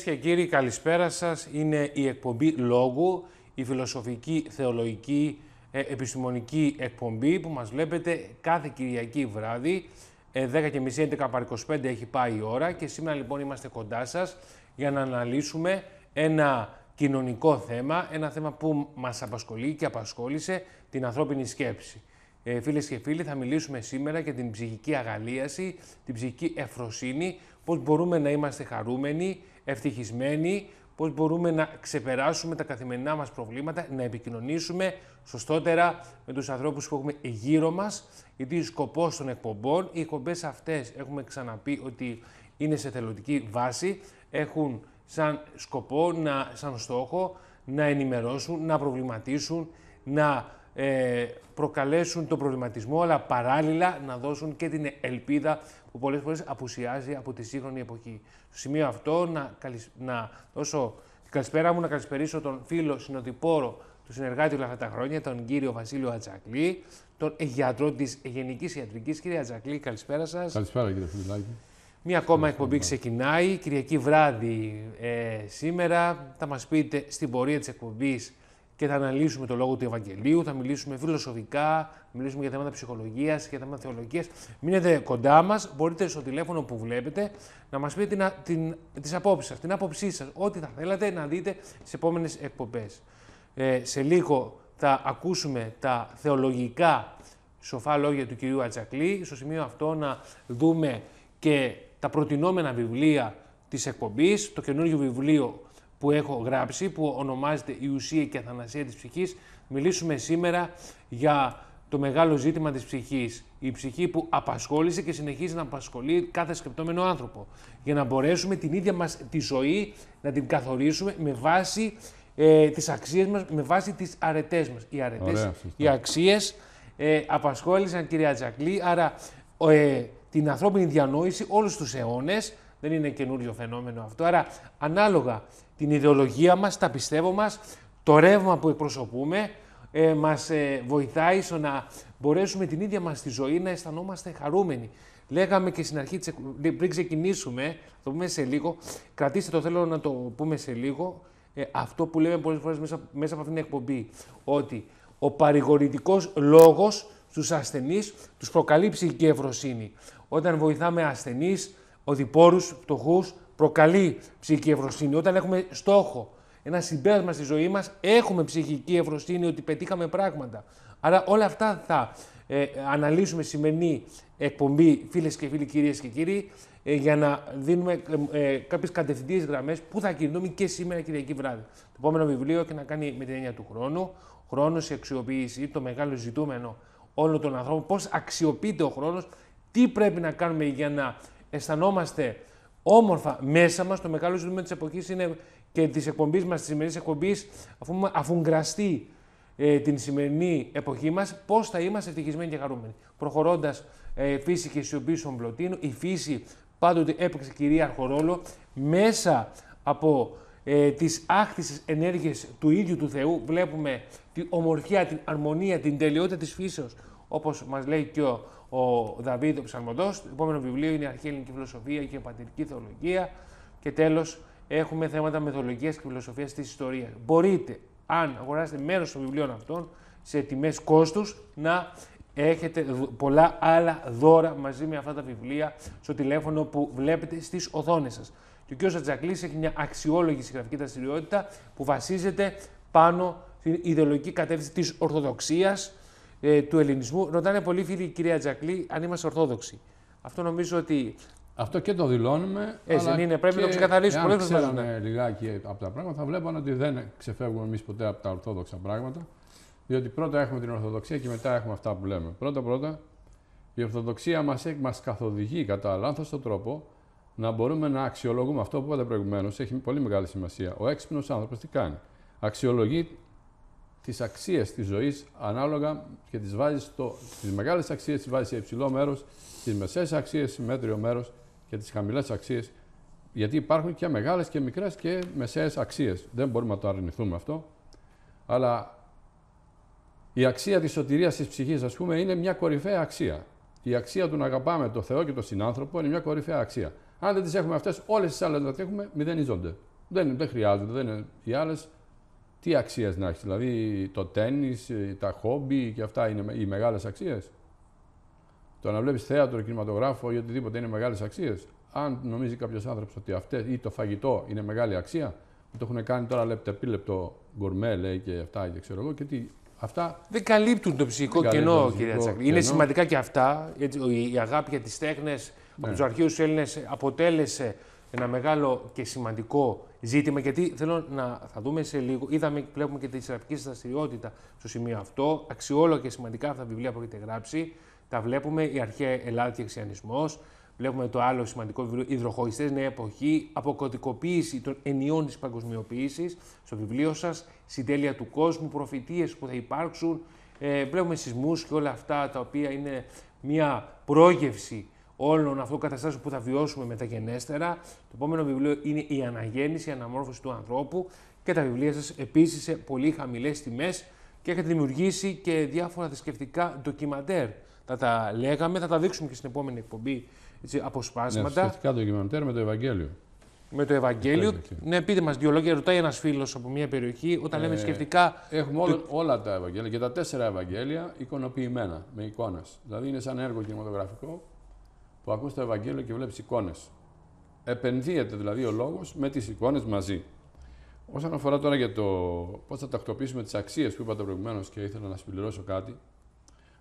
Κυρίες και κύριοι, καλησπέρα σας. Είναι η εκπομπή Λόγου, η φιλοσοφική, θεολογική, ε, επιστημονική εκπομπή που μας βλέπετε κάθε Κυριακή βράδυ. 1030 ε, 10.30-11.25 έχει πάει η ώρα και σήμερα λοιπόν είμαστε κοντά σας για να αναλύσουμε ένα κοινωνικό θέμα, ένα θέμα που μας απασχολεί και απασχόλησε την ανθρώπινη σκέψη. Φίλε φίλες και φίλοι, θα μιλήσουμε σήμερα για την ψυχική αγαλίαση, την ψυχική εφροσύνη, πώς μπορούμε να είμαστε χαρούμενοι, ευτυχισμένοι, πώς μπορούμε να ξεπεράσουμε τα καθημερινά μας προβλήματα, να επικοινωνήσουμε σωστότερα με τους ανθρώπους που έχουμε γύρω μας, γιατί ο σκοπός των εκπομπών, οι εκπομπές αυτές έχουμε ξαναπεί ότι είναι σε θελοντική βάση, έχουν σαν σκοπό, να, σαν στόχο να ενημερώσουν, να προβληματίσουν, να ε, προκαλέσουν τον προβληματισμό, αλλά παράλληλα να δώσουν και την ελπίδα που πολλές φορές απουσιάζει από τη σύγχρονη εποχή. Στο σημείο αυτό να, να δώσω την καλησπέρα μου, να καλησπερίσω τον φίλο συνοδοιπόρο του συνεργάτη όλα αυτά τα χρόνια, τον κύριο Βασίλειο Ατζακλή, τον γιατρό της Γενικής Ιατρικής. Κύριε Ατζακλή, καλησπέρα σας. Καλησπέρα, κύριε Φιλιλάκη. Μία ακόμα εκπομπή ξεκινάει, Κυριακή βράδυ ε, σήμερα. Θα μας πείτε στην πορεία της εκπομπής και θα αναλύσουμε το λόγο του Ευαγγελίου, θα μιλήσουμε φιλοσοφικά, μιλήσουμε για θέματα ψυχολογίας, για θέματα θεολογίας. Μείνετε κοντά μας, μπορείτε στο τηλέφωνο που βλέπετε να μας πείτε τι την, τις την άποψή σας, ό,τι θα θέλατε να δείτε στις επόμενες εκπομπές. Ε, σε λίγο θα ακούσουμε τα θεολογικά σοφά λόγια του κυρίου Ατζακλή. Στο σημείο αυτό να δούμε και τα προτινόμενα βιβλία της εκπομπής, το καινούργιο βιβλίο που έχω γράψει, που ονομάζεται «Η ουσία και αθανασία της ψυχής», μιλήσουμε σήμερα για το μεγάλο ζήτημα της ψυχής. Η ψυχή που απασχόλησε και συνεχίζει να απασχολεί κάθε σκεπτόμενο άνθρωπο. Για να μπορέσουμε την ίδια μας τη ζωή να την καθορίσουμε με βάση ε, τις αξίες μας, με βάση τις αρετές μας. Οι αρετές, οι αξίες ε, απασχόλησαν κυρία Τζακλή, άρα ε, την ανθρώπινη διανόηση όλους τους αιώνες, δεν είναι καινούριο φαινόμενο αυτό, άρα ανάλογα την ιδεολογία μας, τα πιστεύω μας, το ρεύμα που εκπροσωπούμε, ε, μας ε, βοηθάει στο να μπορέσουμε την ίδια μας τη ζωή να αισθανόμαστε χαρούμενοι. Λέγαμε και στην αρχή, πριν ξεκινήσουμε, το πούμε σε λίγο, κρατήστε το θέλω να το πούμε σε λίγο, ε, αυτό που λέμε πολλές φορές μέσα, μέσα από αυτήν την εκπομπή, ότι ο παρηγορητικός λόγος στους ασθενείς τους προκαλεί ψυχική ευρωσύνη. Όταν βοηθάμε ασθενείς, οδηπόρους, φτωχούς, προκαλεί ψυχική ευρωστήνη. Όταν έχουμε στόχο, ένα συμπέρασμα στη ζωή μας, έχουμε ψυχική ευρωσύνη ότι πετύχαμε πράγματα. Άρα όλα αυτά θα ε, αναλύσουμε σημερινή εκπομπή, φίλες και φίλοι, κυρίες και κύριοι, ε, για να δίνουμε ε, ε, κάποιες κατευθυντήριες γραμμές που θα κινηθούμε και σήμερα Κυριακή βράδυ. Το επόμενο βιβλίο έχει να κάνει με την έννοια του χρόνου, χρόνος, η αξιοποίηση, το μεγάλο ζητούμενο όλων των ανθρώπων, Πώς αξιοποιείται ο χρόνος, τι πρέπει να κάνουμε για να αισθανόμαστε όμορφα μέσα μας. Το μεγάλο ζήτημα της εποχής είναι και της εκπομπής μας, της σημερινής εκπομπής, αφού, αφουγκραστεί ε, την σημερινή εποχή μας, πώς θα είμαστε ευτυχισμένοι και χαρούμενοι. Προχωρώντας ε, φύση και σιωπή στον πλωτίνο, η φύση πάντοτε έπαιξε κυρίαρχο ρόλο μέσα από ε, τις άκτισες ενέργειες του ίδιου του Θεού βλέπουμε την ομορφιά, την αρμονία, την τελειότητα της φύσεως όπως μας λέει και ο ο Δαβίδ ο Ψαλμοντός. Το επόμενο βιβλίο είναι η Ελληνική Φιλοσοφία και η Πατρική Θεολογία. Και τέλος, έχουμε θέματα μεθολογίας και φιλοσοφίας της ιστορίας. Μπορείτε, αν αγοράσετε μέρος των βιβλίων αυτών, σε τιμές κόστους, να έχετε πολλά άλλα δώρα μαζί με αυτά τα βιβλία στο τηλέφωνο που βλέπετε στις οθόνες σας. Και ο κ. Ατζακλής έχει μια αξιόλογη συγγραφική δραστηριότητα που βασίζεται πάνω στην ιδεολογική κατεύθυνση της Ορθοδοξίας ε, του ελληνισμού. Ρωτάνε πολλοί φίλοι, η κυρία Τζακλή, αν είμαστε Ορθόδοξοι. Αυτό νομίζω ότι. Αυτό και το δηλώνουμε. Έτσι ε, δεν είναι, πρέπει να το ξεκαθαρίσουμε. Αν ξέρουμε λιγάκι από τα πράγματα, θα βλέπανε ότι δεν ξεφεύγουμε εμείς ποτέ από τα Ορθόδοξα πράγματα. Διότι πρώτα έχουμε την Ορθοδοξία και μετά έχουμε αυτά που λέμε. Πρώτα-πρώτα, η Ορθοδοξία μας μας καθοδηγεί κατά λάθος τρόπο να μπορούμε να αξιολογούμε αυτό που είπατε προηγουμένως. Έχει πολύ μεγάλη σημασία. Ο έξυπνος άνθρωπος τι κάνει. Αξιολογεί τις αξίες της ζωής ανάλογα και τις βάζεις στο, τις μεγάλες αξίες τις σε υψηλό μέρος, τις μεσαίες αξίες σε μέτριο μέρος και τις χαμηλές αξίες γιατί υπάρχουν και μεγάλες και μικρές και μεσαίες αξίες. Δεν μπορούμε να το αρνηθούμε αυτό. Αλλά η αξία της σωτηρίας της ψυχής, ας πούμε, είναι μια κορυφαία αξία. Η αξία του να αγαπάμε τον Θεό και τον συνάνθρωπο είναι μια κορυφαία αξία. Αν δεν τις έχουμε αυτές, όλες τις άλλες να τις έχουμε, μηδενίζονται. Δεν, δεν χρειάζονται, δεν είναι. οι άλλες τι αξίες να έχεις. Δηλαδή το τένις, ε, τα χόμπι και αυτά είναι οι μεγάλες αξίες. Το να βλέπεις θέατρο, κινηματογράφο ή οτιδήποτε είναι μεγάλες αξίες. Αν νομίζει κάποιος άνθρωπος ότι αυτέ ή το φαγητό είναι μεγάλη αξία, το έχουν κάνει τώρα λεπτεπίλεπτο γκουρμέ, λέει και αυτά και ξέρω εγώ, αυτά. Δεν καλύπτουν το ψυχικό κενό, το κυρία Είναι σημαντικά και αυτά. Η αγάπη για τις τέχνες ναι. από τους αρχαίους Έλληνες αποτέλεσε ένα μεγάλο και σημαντικό ζήτημα, γιατί θέλω να θα δούμε σε λίγο. Είδαμε, βλέπουμε και τη θεραπευτική δραστηριότητα στο σημείο αυτό. Αξιόλογα και σημαντικά αυτά τα βιβλία που έχετε γράψει. Τα βλέπουμε, η αρχαία Ελλάδα και εξιανισμό. Βλέπουμε το άλλο σημαντικό βιβλίο, Ιδροχωριστέ Νέα Εποχή, αποκωδικοποίηση των ενιών της παγκοσμιοποίησης. Στο βιβλίο σας, Συντέλεια του κόσμου, Προφητείες που θα υπάρξουν. Ε, βλέπουμε σεισμούς και όλα αυτά τα οποία είναι μια πρόγευση όλων αυτών καταστάσεων που θα βιώσουμε μεταγενέστερα. Το επόμενο βιβλίο είναι η αναγέννηση, η αναμόρφωση του ανθρώπου και τα βιβλία σας επίσης σε πολύ χαμηλές τιμές και έχετε δημιουργήσει και διάφορα θρησκευτικά ντοκιμαντέρ. Θα τα λέγαμε, θα τα δείξουμε και στην επόμενη εκπομπή έτσι, αποσπάσματα. Ναι, θρησκευτικά ντοκιμαντέρ με το Ευαγγέλιο. Με το Ευαγγέλιο. Ναι, πείτε μας δύο λόγια. Ρωτάει ένας φίλος από μια περιοχή, όταν ε, λέμε σκεφτικά. Έχουμε όλα, όλα τα Ευαγγέλια και τα τέσσερα Ευαγγέλια εικονοποιημένα, με εικόνα. Δηλαδή είναι σαν έργο κινηματογραφικό που ακούς το Ευαγγέλιο και βλέπεις εικόνες. Επενδύεται δηλαδή ο λόγος με τις εικόνες μαζί. Όσον αφορά τώρα για το πώς θα τακτοποιήσουμε τις αξίες που είπατε προηγουμένως και ήθελα να συμπληρώσω κάτι.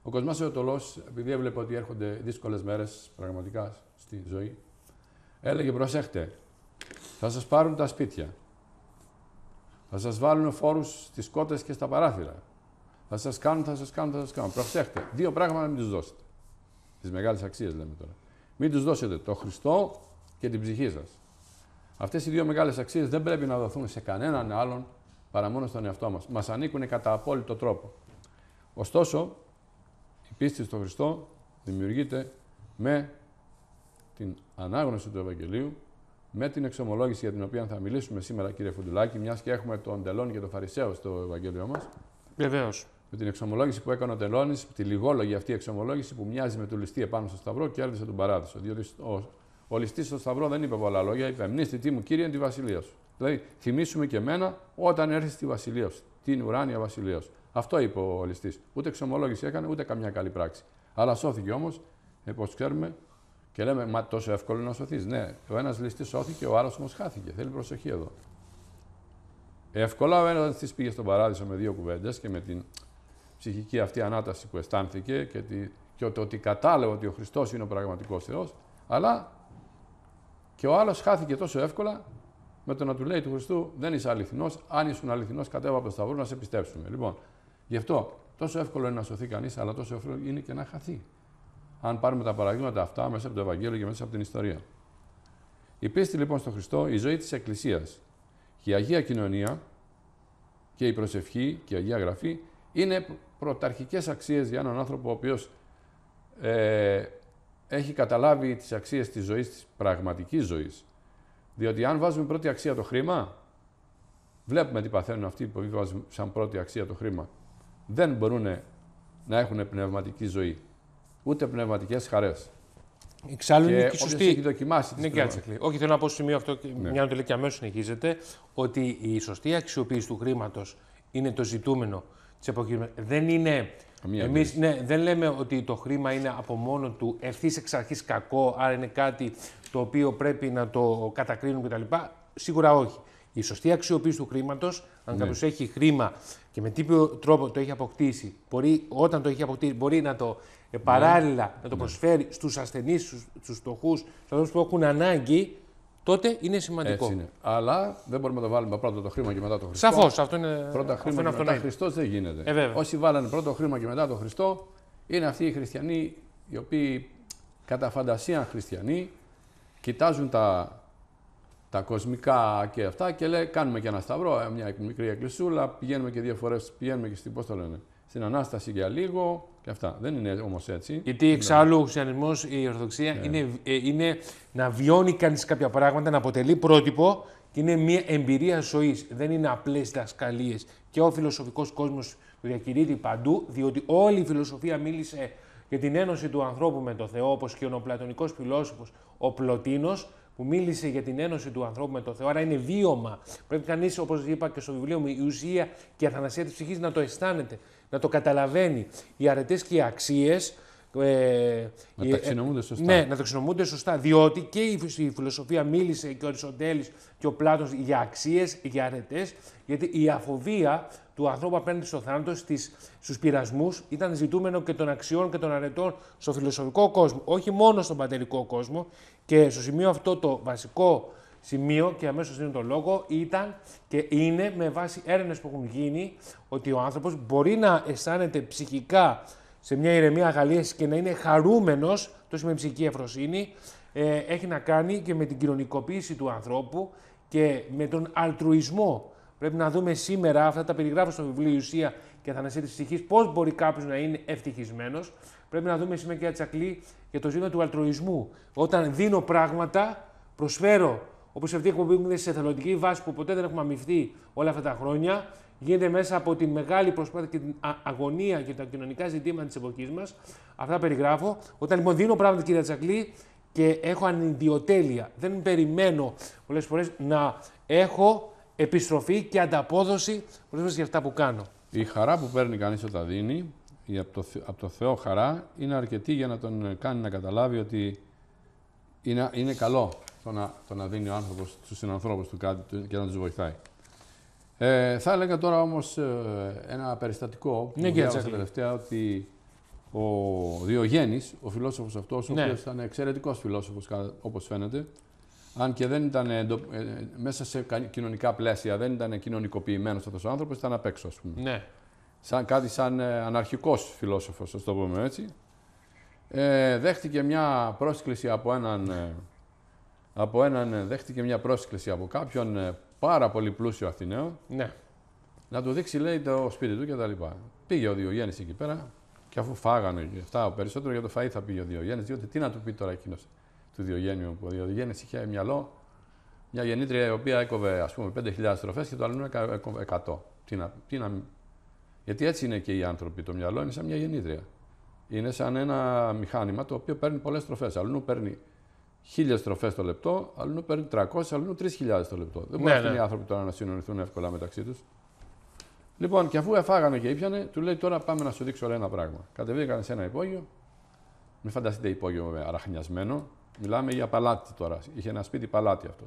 Ο Κοσμά Εωτολό, επειδή έβλεπε ότι έρχονται δύσκολες μέρες πραγματικά στη ζωή, έλεγε: Προσέχτε, θα σας πάρουν τα σπίτια. Θα σας βάλουν φόρους στις κότες και στα παράθυρα. Θα σας κάνουν, θα σας κάνουν, θα σας κάνουν. Προσέχτε. Δύο πράγματα να μην τους δώσετε. Τις μεγάλες αξίες λέμε τώρα. Μην τους δώσετε το Χριστό και την ψυχή σας. Αυτές οι δύο μεγάλες αξίες δεν πρέπει να δοθούν σε κανέναν άλλον παρά μόνο στον εαυτό μας. Μας ανήκουν κατά απόλυτο τρόπο. Ωστόσο, η πίστη στο Χριστό δημιουργείται με την ανάγνωση του Ευαγγελίου, με την εξομολόγηση για την οποία θα μιλήσουμε σήμερα, κύριε Φουντουλάκη, μιας και έχουμε τον Τελών και τον Φαρισαίο στο Ευαγγέλιο μας. Βεβαίως με την εξομολόγηση που έκανε ο Τελώνης, τη λιγόλογη αυτή εξομολόγηση που μοιάζει με του ληστή επάνω στο Σταυρό, και κέρδισε τον παράδεισο. Διότι ο, ο ληστής στο Σταυρό δεν είπε πολλά λόγια, είπε: Μνήστη τι μου, κύριε, είναι τη βασιλεία σου. Δηλαδή, θυμίσουμε και εμένα όταν έρθει στη βασιλεία σου, την ουράνια βασιλεία σου. Αυτό είπε ο ληστής. Ούτε εξομολόγηση έκανε, ούτε καμιά καλή πράξη. Αλλά σώθηκε όμως, όπω ε, ξέρουμε, και λέμε: Μα τόσο εύκολο να σωθείς. Ναι, ο ένας ληστής σώθηκε, ο άλλος όμως χάθηκε. Θέλει προσοχή εδώ. Εύκολα ο ένας τη πήγε στον παράδεισο με δύο κουβέντες και με την ψυχική αυτή ανάταση που αισθάνθηκε και, τη, ότι κατάλαβε ότι ο Χριστός είναι ο πραγματικός Θεός, αλλά και ο άλλος χάθηκε τόσο εύκολα με το να του λέει του Χριστού δεν είσαι αληθινός, αν ήσουν αληθινός κατέβα από το Σταυρό να σε πιστέψουμε. Λοιπόν, γι' αυτό τόσο εύκολο είναι να σωθεί κανείς, αλλά τόσο εύκολο είναι και να χαθεί. Αν πάρουμε τα παραδείγματα αυτά μέσα από το Ευαγγέλιο και μέσα από την ιστορία. Η πίστη λοιπόν στον Χριστό, η ζωή της Εκκλησίας η Αγία Κοινωνία και η προσευχή και η Αγία Γραφή είναι πρωταρχικές αξίες για έναν άνθρωπο ο οποίος ε, έχει καταλάβει τις αξίες της ζωής, της πραγματικής ζωής. Διότι αν βάζουμε πρώτη αξία το χρήμα, βλέπουμε τι παθαίνουν αυτοί που βάζουν σαν πρώτη αξία το χρήμα. Δεν μπορούν να έχουν πνευματική ζωή, ούτε πνευματικές χαρές. Εξάλλου και είναι και σωστή. Έχει δοκιμάσει ναι, Όχι, θέλω να πω στο σημείο αυτό, ναι. μια νοτελή και αμέσως συνεχίζεται, ότι η σωστή αξιοποίηση του χρήματος είναι το ζητούμενο δεν είναι. Εμεί ναι, δεν λέμε ότι το χρήμα είναι από μόνο του ευθύς εξ αρχής κακό, άρα είναι κάτι το οποίο πρέπει να το κατακρίνουμε κτλ. Σίγουρα όχι. Η σωστή αξιοποίηση του χρήματος, αν ναι. κάποιος έχει χρήμα και με τύπο τρόπο το έχει αποκτήσει, μπορεί, όταν το έχει αποκτήσει, μπορεί να το ε, ναι. παράλληλα να το ναι. προσφέρει στους ασθενείς, στους φτωχούς, στους ανθρώπους που έχουν ανάγκη, τότε είναι σημαντικό. Αλλά δεν μπορούμε να το βάλουμε πρώτα το χρήμα και μετά το Χριστό. Σαφώς. Αυτό είναι Πρώτα χρήμα και μετά είναι. Χριστός δεν γίνεται. Ε, Όσοι βάλανε πρώτο χρήμα και μετά το Χριστό είναι αυτοί οι χριστιανοί οι οποίοι κατά φαντασία χριστιανοί κοιτάζουν τα, τα κοσμικά και αυτά και λέει κάνουμε και ένα σταυρό, μια μικρή εκκλησούλα, πηγαίνουμε και δύο φορές, πηγαίνουμε και στην, πώς το λένε, στην Ανάσταση για λίγο, αυτά. Δεν είναι όμως έτσι. Γιατί εξάλλου ο χριστιανισμός, η Ορθοδοξία ναι. είναι, ε, είναι να βιώνει κανείς κάποια πράγματα, να αποτελεί πρότυπο και είναι μια εμπειρία ζωής. Δεν είναι απλές δασκαλίες. Και ο φιλοσοφικός κόσμος διακηρύττει παντού, διότι όλη η φιλοσοφία μίλησε για την ένωση του ανθρώπου με τον Θεό, όπως και ο νοπλατωνικό φιλόσοφος, ο Πλωτίνος, που μίλησε για την ένωση του ανθρώπου με τον Θεό. Άρα είναι βίωμα. Πρέπει κανείς, όπως είπα και στο βιβλίο μου, η ουσία και η αθανασία της ψυχής να το αισθάνεται να το καταλαβαίνει οι αρετές και οι αξίες. Ε, να ε, ταξινομούνται σωστά. Ναι, να ταξινομούνται σωστά. Διότι και η φιλοσοφία μίλησε και ο Αριστοτέλης και ο πλάτο για αξίες, για αρετές. Γιατί η αφοβία του ανθρώπου απέναντι στο θάνατο, στους πειρασμούς, ήταν ζητούμενο και των αξιών και των αρετών στο φιλοσοφικό κόσμο. Όχι μόνο στον πατερικό κόσμο. Και στο σημείο αυτό το βασικό σημείο και αμέσως δίνω τον λόγο ήταν και είναι με βάση έρευνες που έχουν γίνει ότι ο άνθρωπος μπορεί να αισθάνεται ψυχικά σε μια ηρεμία αγαλίαση και να είναι χαρούμενος, το με ψυχική ευρωσύνη ε, έχει να κάνει και με την κοινωνικοποίηση του ανθρώπου και με τον αλτρουισμό. Πρέπει να δούμε σήμερα, αυτά τα περιγράφω στο βιβλίο Ιουσία και Αθανασία της Ψυχής, πώς μπορεί κάποιος να είναι ευτυχισμένος. Πρέπει να δούμε σήμερα, και Ατσακλή για το ζήτημα του αλτρουισμού. Όταν δίνω πράγματα, προσφέρω Όπως αυτή η εκπομπή είναι σε εθελοντική βάση που ποτέ δεν έχουμε αμυφθεί όλα αυτά τα χρόνια, γίνεται μέσα από τη μεγάλη προσπάθεια και την αγωνία και τα κοινωνικά ζητήματα της εποχής μας. Αυτά περιγράφω. Όταν λοιπόν δίνω πράγματα, κύριε Τσακλή, και έχω ανιδιοτέλεια, δεν περιμένω πολλές φορές να έχω επιστροφή και ανταπόδοση προς για αυτά που κάνω. Η χαρά που παίρνει κανείς όταν δίνει, η από το, από το Θεό χαρά, είναι αρκετή για να τον κάνει να καταλάβει ότι είναι, είναι καλό το να, το δίνει ο άνθρωπος στους συνανθρώπους του κάτι και να τους βοηθάει. Ε, θα έλεγα τώρα όμως ε, ένα περιστατικό ναι, που ναι, διάβασα τελευταία ότι ο Διογέννης, ο φιλόσοφος αυτός, ναι. ο οποίος ήταν εξαιρετικός φιλόσοφος όπως φαίνεται, αν και δεν ήταν ε, ε, μέσα σε κοινωνικά πλαίσια, δεν ήταν κοινωνικοποιημένος αυτός ο άνθρωπος, ήταν απέξω, έξω ας πούμε. Ναι. Σαν, κάτι σαν αναρχικός φιλόσοφος, ας το πούμε έτσι. Ε, δέχτηκε μια πρόσκληση από έναν από έναν, ε, δέχτηκε μια πρόσκληση από κάποιον ε, πάρα πολύ πλούσιο Αθηναίο. Ναι. Να του δείξει, λέει, το σπίτι του κτλ. Πήγε ο Διογέννης εκεί πέρα και αφού φάγανε και αυτά, ο περισσότερο για το φαΐ θα πήγε ο Διογέννης, διότι τι να του πει τώρα εκείνος του Διογέννη, που ο Διογέννης είχε μυαλό, μια γεννήτρια η οποία έκοβε ας πούμε 5.000 στροφές και το άλλο 100. Τι να, τι να, γιατί έτσι είναι και οι άνθρωποι. Το μυαλό είναι σαν μια γεννήτρια. Είναι σαν ένα μηχάνημα το οποίο παίρνει πολλές στροφές. Αλλού παίρνει χίλιες στροφές το λεπτό, αλλού παίρνει 300, αλλού 3.000 το λεπτό. Δεν μπορεί ναι, οι ναι. άνθρωποι τώρα να συνονιθούν εύκολα μεταξύ τους. Λοιπόν, και αφού εφάγανε και ήπιανε, του λέει τώρα πάμε να σου δείξω ένα πράγμα. Κατεβήκανε σε ένα υπόγειο. Μην φανταστείτε υπόγειο με αραχνιασμένο. Μιλάμε για παλάτι τώρα. Είχε ένα σπίτι παλάτι αυτός.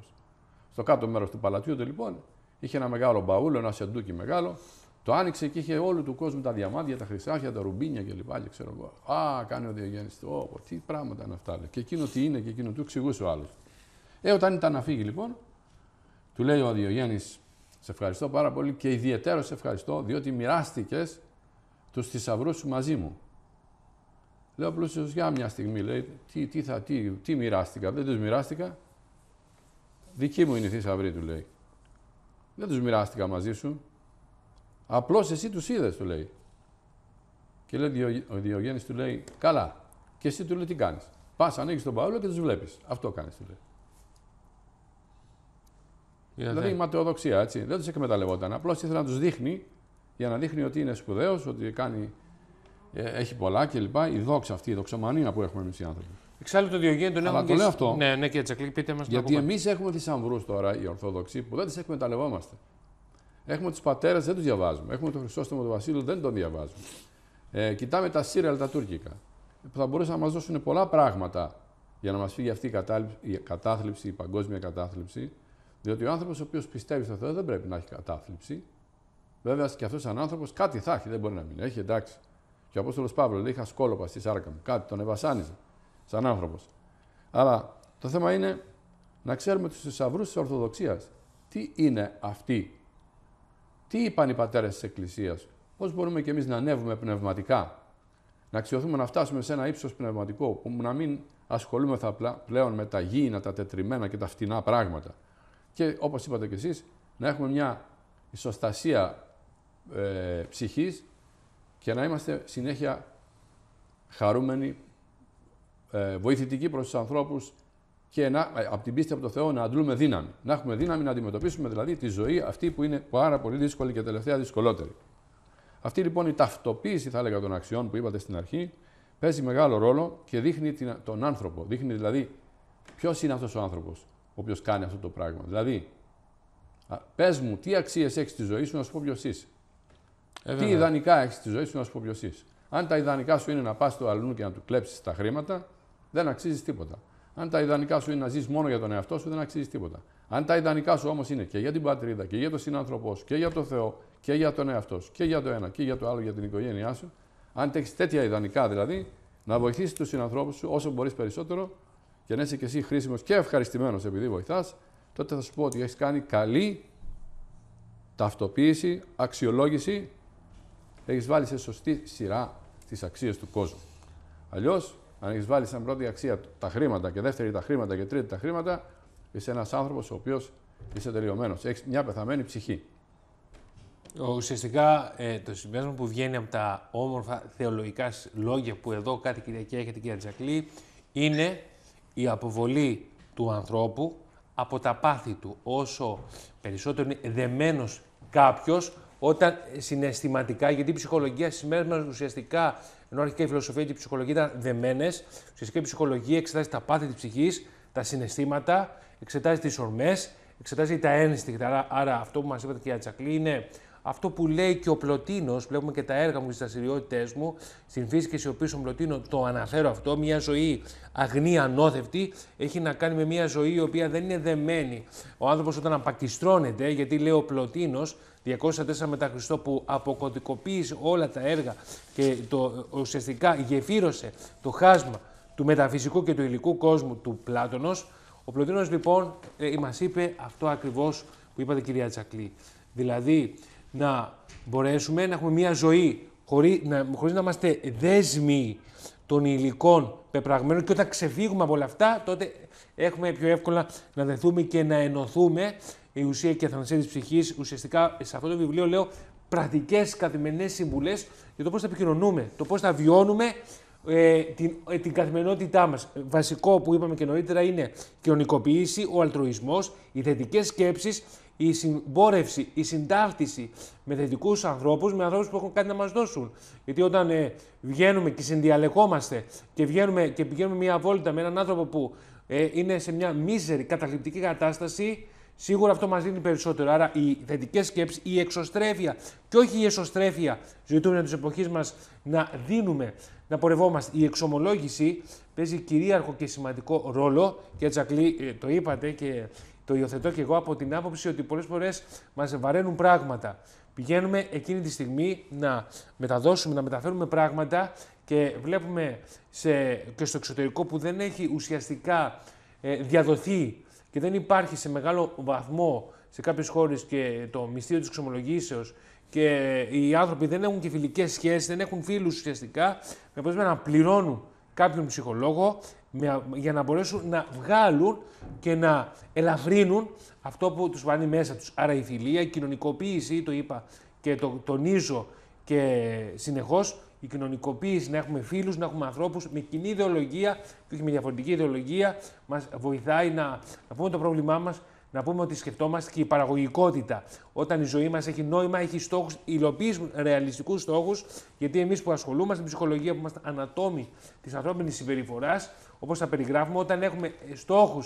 Στο κάτω μέρος του παλατιού του λοιπόν είχε ένα μεγάλο μπαούλο, ένα σεντούκι μεγάλο. Το άνοιξε και είχε όλου του κόσμου τα διαμάδια, τα χρυσάφια, τα ρουμπίνια κλπ. Και ξέρω εγώ. Α, κάνει ο Διογέννης. Όπω, τι πράγματα είναι αυτά. Και εκείνο τι είναι και εκείνο του εξηγούσε ο άλλος. Ε, όταν ήταν να φύγει λοιπόν, του λέει ο Διογέννης, σε ευχαριστώ πάρα πολύ και ιδιαίτερο σε ευχαριστώ, διότι μοιράστηκες τους θησαυρούς σου μαζί μου. Λέω απλώ για μια στιγμή, λέει, τι, τι, θα, τι, τι μοιράστηκα. Δεν τους μοιράστηκα. Δική μου είναι η θησαυρή, του λέει. Δεν τους μοιράστηκα μαζί σου. Απλώς εσύ τους είδες, του λέει. Και λέει, ο Διογέννης του λέει: Καλά. Και εσύ του λέει: Τι κάνεις. Πας, ανοίγεις τον Παύλο και τους βλέπεις. Αυτό κάνεις, του λέει. Δεν δηλαδή η ματαιοδοξία, έτσι. Δεν τους εκμεταλλευόταν. Απλώς ήθελε να τους δείχνει για να δείχνει ότι είναι σπουδαίος, ότι κάνει, ε, έχει πολλά κλπ. Η δόξα αυτή, η δοξομανία που έχουμε εμείς οι άνθρωποι. Εξάλλου το Διογέννη τον έχουμε. Ναι, ναι, κύριε Τσακλή, πείτε μας Γιατί εμείς έχουμε θησαυρού τώρα οι Ορθόδοξοι που δεν τις εκμεταλλευόμαστε. Έχουμε τους πατέρες, δεν τους διαβάζουμε. Έχουμε τον Χριστόστομο του Βασίλου, δεν τον διαβάζουμε. Ε, κοιτάμε τα σύρεαλ τα τουρκικά, που θα μπορούσαν να μας δώσουν πολλά πράγματα για να μας φύγει αυτή η, κατάθλιψη, η παγκόσμια κατάθλιψη. Διότι ο άνθρωπος ο οποίος πιστεύει στο Θεό δεν πρέπει να έχει κατάθλιψη. Βέβαια και αυτός σαν άνθρωπος κάτι θα έχει, δεν μπορεί να μην έχει, εντάξει. Και ο Απόστολος Παύλος λέει: Είχα σκόλοπα στη σάρκα μου, κάτι τον εβασάνιζε Σαν άνθρωπος. Αλλά το θέμα είναι να ξέρουμε τους θησαυρούς της Ορθοδοξίας. Τι είναι αυτή τι είπαν οι πατέρες της Εκκλησίας, Πώς μπορούμε κι εμείς να ανέβουμε πνευματικά, να αξιωθούμε να φτάσουμε σε ένα ύψος πνευματικό, που να μην ασχολούμεθα πλέον με τα γήινα, τα τετριμένα και τα φτηνά πράγματα. Και όπως είπατε κι εσείς, να έχουμε μια ισοστασία ε, ψυχής και να είμαστε συνέχεια χαρούμενοι, ε, βοηθητικοί προς τους ανθρώπους, και να, ε, από την πίστη από τον Θεό να αντλούμε δύναμη. Να έχουμε δύναμη να αντιμετωπίσουμε δηλαδή τη ζωή αυτή που είναι πάρα πολύ δύσκολη και τελευταία δυσκολότερη. Αυτή λοιπόν η ταυτοποίηση, θα έλεγα, των αξιών που είπατε στην αρχή, παίζει μεγάλο ρόλο και δείχνει την, τον άνθρωπο. Δείχνει δηλαδή ποιος είναι αυτός ο άνθρωπος, ο οποίος κάνει αυτό το πράγμα. Δηλαδή, πες μου τι αξίες έχεις στη ζωή σου να σου πω ποιος είσαι. Ε, τι ιδανικά έχεις στη ζωή σου να σου πω ποιος είσαι. Αν τα ιδανικά σου είναι να πας στο αλλού και να του κλέψεις τα χρήματα, δεν αξίζεις τίποτα. Αν τα ιδανικά σου είναι να ζεις μόνο για τον εαυτό σου, δεν αξίζει τίποτα. Αν τα ιδανικά σου όμως είναι και για την πατρίδα και για τον συνάνθρωπό σου και για τον Θεό και για τον εαυτό σου και για το ένα και για το άλλο, για την οικογένειά σου, αν έχει τέτοια ιδανικά δηλαδή, να βοηθήσεις τους συνανθρώπους σου όσο μπορείς περισσότερο και να είσαι και εσύ χρήσιμος και ευχαριστημένος επειδή βοηθάς, τότε θα σου πω ότι έχεις κάνει καλή ταυτοποίηση, αξιολόγηση, έχεις βάλει σε σωστή σειρά τις αξίες του κόσμου. Αλλιώς αν έχεις βάλει σαν πρώτη αξία τα χρήματα και δεύτερη τα χρήματα και τρίτη τα χρήματα, είσαι ένας άνθρωπος ο οποίος είσαι τελειωμένος. Έχεις μια πεθαμένη ψυχή. Ουσιαστικά ε, το συμπέρασμα που βγαίνει από τα όμορφα θεολογικά λόγια που εδώ κάτι Κυριακή έχετε κυρία Τζακλή είναι η αποβολή του ανθρώπου από τα πάθη του. Όσο περισσότερο είναι δεμένος κάποιος, όταν συναισθηματικά, γιατί η ψυχολογία στις μέρες μας ουσιαστικά, ενώ αρχικά η φιλοσοφία και η ψυχολογία ήταν δεμένες, ουσιαστικά η ψυχολογία εξετάζει τα πάθη της ψυχής, τα συναισθήματα, εξετάζει τις ορμές, εξετάζει τα ένστικτα. Άρα, αυτό που μας είπατε, και κυρία Τσακλή, είναι αυτό που λέει και ο Πλωτίνος. Βλέπουμε και τα έργα μου και τις δραστηριότητές μου στην φύση και οποίε ο Πλωτίνο. Το αναφέρω αυτό. Μια ζωή αγνή, ανώθευτη, έχει να κάνει με μια ζωή η οποία δεν είναι δεμένη. Ο άνθρωπος όταν απακιστρώνεται, γιατί λέει ο Πλωτίνος, 204 μετά Χριστό που αποκωδικοποίησε όλα τα έργα και το, ε, ουσιαστικά γεφύρωσε το χάσμα του μεταφυσικού και του υλικού κόσμου του Πλάτωνος. Ο Πλωτίνος λοιπόν ε, είπε αυτό ακριβώς που είπατε κυρία Τσακλή. Δηλαδή να μπορέσουμε να έχουμε μια ζωή χωρί, να, χωρίς να είμαστε δέσμοι των υλικών πεπραγμένων και όταν ξεφύγουμε από όλα αυτά τότε έχουμε πιο εύκολα να δεθούμε και να ενωθούμε η ουσία και η θανασία της ψυχής. Ουσιαστικά σε αυτό το βιβλίο λέω πρακτικές καθημερινές συμβουλές για το πώς θα επικοινωνούμε, το πώς θα βιώνουμε ε, την, ε, την καθημερινότητά μας. Βασικό που είπαμε και νωρίτερα είναι κοινωνικοποίηση, ο αλτροισμό, οι θετικές σκέψεις, η συμπόρευση, η συντάρτηση με θετικούς ανθρώπους, με ανθρώπους που έχουν κάτι να μας δώσουν. Γιατί όταν ε, βγαίνουμε και συνδιαλεγόμαστε και, βγαίνουμε, και πηγαίνουμε μια βόλτα με έναν άνθρωπο που ε, είναι σε μια μίζερη, καταληπτική κατάσταση, Σίγουρα αυτό μας δίνει περισσότερο. Άρα οι θετικέ σκέψει, η εξωστρέφεια και όχι η εσωστρέφεια, ζητούμενα της εποχής μας να δίνουμε, να πορευόμαστε. Η εξομολόγηση παίζει κυρίαρχο και σημαντικό ρόλο. Και Τζακλή, ε, το είπατε και το υιοθετώ και εγώ από την άποψη ότι πολλές φορές μας βαραίνουν πράγματα. Πηγαίνουμε εκείνη τη στιγμή να μεταδώσουμε, να μεταφέρουμε πράγματα και βλέπουμε σε, και στο εξωτερικό που δεν έχει ουσιαστικά ε, διαδοθεί και δεν υπάρχει σε μεγάλο βαθμό σε κάποιες χώρες και το μυστήριο της ξομολογήσεω και οι άνθρωποι δεν έχουν και φιλικές σχέσεις, δεν έχουν φίλους ουσιαστικά, με αποτέλεσμα να πληρώνουν κάποιον ψυχολόγο για να μπορέσουν να βγάλουν και να ελαφρύνουν αυτό που τους βάνει μέσα τους. Άρα η φιλία, η κοινωνικοποίηση, το είπα και το τονίζω και συνεχώς η κοινωνικοποίηση, να έχουμε φίλους, να έχουμε ανθρώπους με κοινή ιδεολογία και όχι με διαφορετική ιδεολογία, μας βοηθάει να, να πούμε το πρόβλημά μας, να πούμε ότι σκεφτόμαστε και η παραγωγικότητα. Όταν η ζωή μας έχει νόημα, έχει στόχους, υλοποιείς ρεαλιστικούς στόχους, γιατί εμείς που ασχολούμαστε με ψυχολογία, που είμαστε ανατόμοι της ανθρώπινης συμπεριφοράς, όπως θα περιγράφουμε, όταν έχουμε στόχους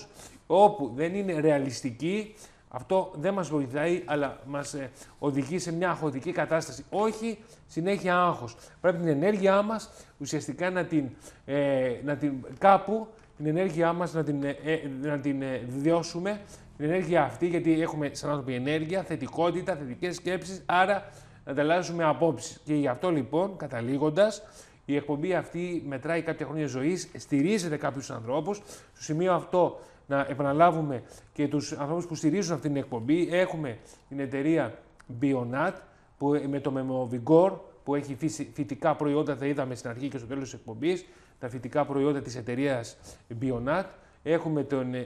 όπου δεν είναι ρεαλιστικοί, αυτό δεν μας βοηθάει, αλλά μας ε, οδηγεί σε μια αγχωτική κατάσταση. Όχι, συνέχεια άγχος. Πρέπει την ενέργειά μας ουσιαστικά να την, ε, να την κάπου, την ενέργειά μας να την, ε, ε να την διώσουμε, ε, την ενέργεια αυτή, γιατί έχουμε σαν άνθρωποι ενέργεια, θετικότητα, θετικές σκέψεις, άρα να ανταλλάσσουμε απόψεις. Και γι' αυτό λοιπόν, καταλήγοντας, η εκπομπή αυτή μετράει κάποια χρόνια ζωής, στηρίζεται κάποιους ανθρώπους. Στο σημείο αυτό να επαναλάβουμε και τους ανθρώπους που στηρίζουν αυτή την εκπομπή. Έχουμε την εταιρεία Bionat που με το Memovigor που έχει φυτικά προϊόντα, τα είδαμε στην αρχή και στο τέλος της εκπομπής, τα φυτικά προϊόντα της εταιρείας Bionat. Έχουμε τον ε,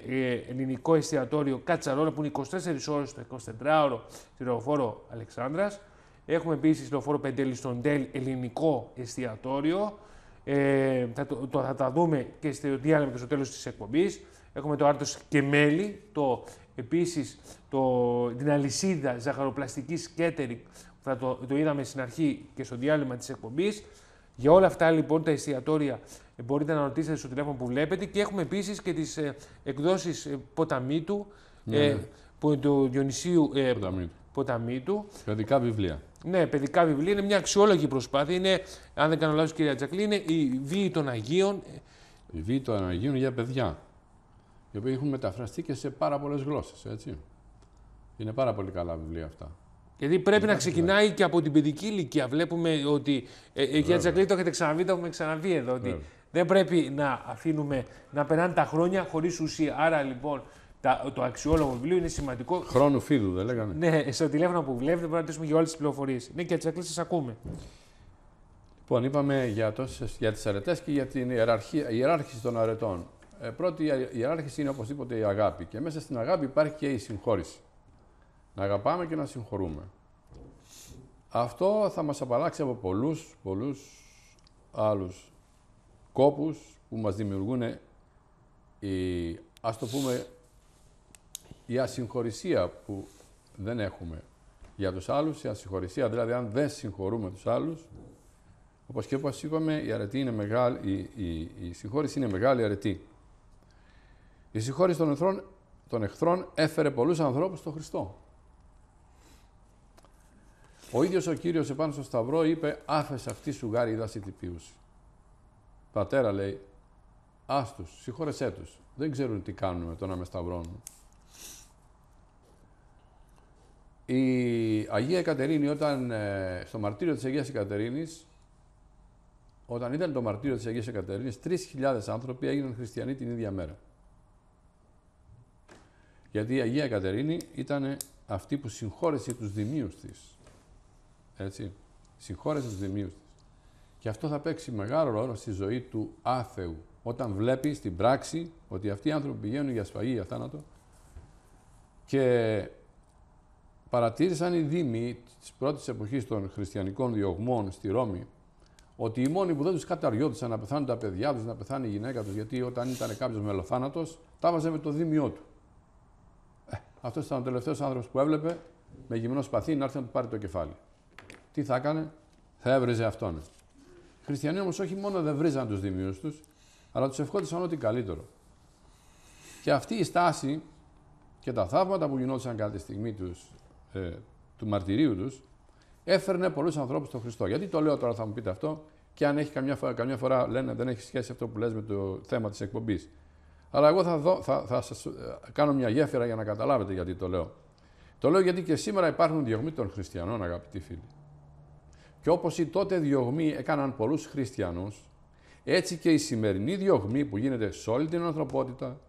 ελληνικό εστιατόριο Κατσαρόλα που είναι 24 ώρες το 24ωρο στη λεωφόρο Αλεξάνδρας. Έχουμε επίσης λεωφόρο Πεντέλη στον Τέλ ελληνικό εστιατόριο. Ε, θα, το, τα δούμε και στο διάλειμμα και στο τέλος της εκπομπής. Έχουμε το άρτος και μέλι, το επίσης το, την αλυσίδα ζαχαροπλαστικής κέτερη που θα το, το είδαμε στην αρχή και στο διάλειμμα της εκπομπής. Για όλα αυτά λοιπόν τα εστιατόρια ε, μπορείτε να ρωτήσετε στο τηλέφωνο που βλέπετε και έχουμε επίσης και τις ε, εκδόσεις ε, ποταμίτου, ναι, ε, ναι. που, του Διονυσίου ε, ποταμίτου. Παιδικά βιβλία. Ναι, παιδικά βιβλία. Είναι μια αξιόλογη προσπάθεια. Είναι, αν δεν κάνω λάθος κυρία Τζακλή, είναι η βίη των Αγίων. Η βίη των Αγίων για παιδιά οι οποίοι έχουν μεταφραστεί και σε πάρα πολλές γλώσσες. Έτσι. Είναι πάρα πολύ καλά βιβλία αυτά. Γιατί πρέπει να ξεκινάει και από την παιδική ηλικία. Βλέπουμε ότι. Ε, ε, Τζακλή, το έχετε ξαναβεί, το έχουμε ξαναβεί εδώ. Ότι δεν πρέπει να αφήνουμε να περνάνε τα χρόνια χωρίς ουσία. Άρα λοιπόν το αξιόλογο βιβλίο είναι σημαντικό. Χρόνου φίδου, δεν λέγανε. Ναι, στο τηλέφωνο που βλέπετε μπορούμε να ρωτήσουμε για όλες τις πληροφορίες. Ναι, και Τζακλή, σας ακούμε. Λοιπόν, είπαμε για, τόσες, για τις αρετές και για την ιεραρχία, ιεράρχηση των αρετών. Ε, πρώτη ιεράρχηση είναι οπωσδήποτε η αγάπη. Και μέσα στην αγάπη υπάρχει και η συγχώρηση. Να αγαπάμε και να συγχωρούμε. Αυτό θα μας απαλλάξει από πολλούς, πολλούς άλλους κόπους που μας δημιουργούν η, ας το πούμε, η ασυγχωρησία που δεν έχουμε για τους άλλους, η ασυγχωρησία, δηλαδή αν δεν συγχωρούμε τους άλλους, όπως και όπως είπαμε, η, αρετή είναι μεγάλη, η, η, η συγχώρηση είναι μεγάλη αρετή. Η συγχώρηση των εχθρών, των εχθρών έφερε πολλούς ανθρώπους στον Χριστό. Ο ίδιος ο Κύριος επάνω στο Σταυρό είπε «Άφες αυτή σου γάρι τη τυπίους». Πατέρα λέει «Άστους, συγχώρεσέ τους, δεν ξέρουν τι κάνουν με το να με σταυρώνουν». Η Αγία Κατερίνη όταν, ε, στο μαρτύριο της Αγίας Εκατερίνης, όταν ήταν το μαρτύριο της Αγίας Εκατερίνης, 3.000 άνθρωποι έγιναν χριστιανοί την ίδια μέρα. Γιατί η Αγία Κατερίνη ήταν αυτή που συγχώρεσε τους δημίους της. Έτσι. Συγχώρεσε τους δημίους της. Και αυτό θα παίξει μεγάλο ρόλο στη ζωή του άθεου. Όταν βλέπει στην πράξη ότι αυτοί οι άνθρωποι πηγαίνουν για σφαγή, για θάνατο και παρατήρησαν οι δήμοι της πρώτης εποχής των χριστιανικών διωγμών στη Ρώμη ότι οι μόνοι που δεν τους καταριόντουσαν να πεθάνουν τα παιδιά τους, να πεθάνει η γυναίκα τους, γιατί όταν ήταν κάποιος μελοθάνατος, τα βάζε με το δήμιό του. Αυτός ήταν ο τελευταίος άνθρωπος που έβλεπε με γυμνός σπαθί να έρθει να του πάρει το κεφάλι. Τι θα έκανε, θα έβριζε αυτόν. Οι χριστιανοί όμως όχι μόνο δεν βρίζαν τους δημιούς τους, αλλά τους ευχόντουσαν ό,τι καλύτερο. Και αυτή η στάση και τα θαύματα που γινόντουσαν κατά τη στιγμή τους, ε, του μαρτυρίου τους έφερνε πολλούς ανθρώπους στον Χριστό. Γιατί το λέω τώρα, θα μου πείτε αυτό, και αν έχει καμιά φορά, καμιά φορά λένε δεν έχει σχέση αυτό που λες με το θέμα της εκπομπής. Αλλά εγώ θα, θα, σας ε, κάνω μια γέφυρα για να καταλάβετε γιατί το λέω. Το λέω γιατί και σήμερα υπάρχουν διωγμοί των χριστιανών, αγαπητοί φίλοι. Και όπως οι τότε διωγμοί έκαναν πολλούς χριστιανούς, έτσι και η σημερινή διωγμή που γίνεται σε όλη την ανθρωπότητα,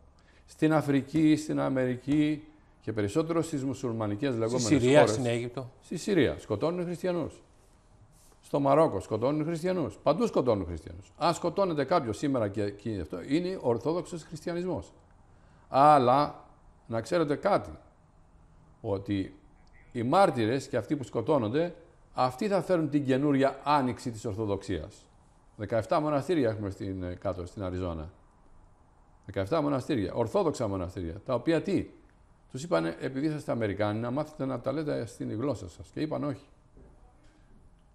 στην Αφρική, στην Αμερική και περισσότερο στις μουσουλμανικές λεγόμενες Στη Συρία, στην Αίγυπτο. Στη Συρία. Σκοτώνουν χριστιανούς στο Μαρόκο σκοτώνουν χριστιανούς. Παντού σκοτώνουν χριστιανούς. Αν σκοτώνεται κάποιος σήμερα και, είναι αυτό, είναι ορθόδοξος χριστιανισμός. Αλλά να ξέρετε κάτι, ότι οι μάρτυρες και αυτοί που σκοτώνονται, αυτοί θα φέρουν την καινούρια άνοιξη της ορθοδοξίας. 17 μοναστήρια έχουμε στην, ε, κάτω στην Αριζόνα. 17 μοναστήρια, ορθόδοξα μοναστήρια, τα οποία τι, τους είπαν, επειδή είστε Αμερικάνοι να μάθετε να τα λέτε στην γλώσσα σας και είπαν όχι.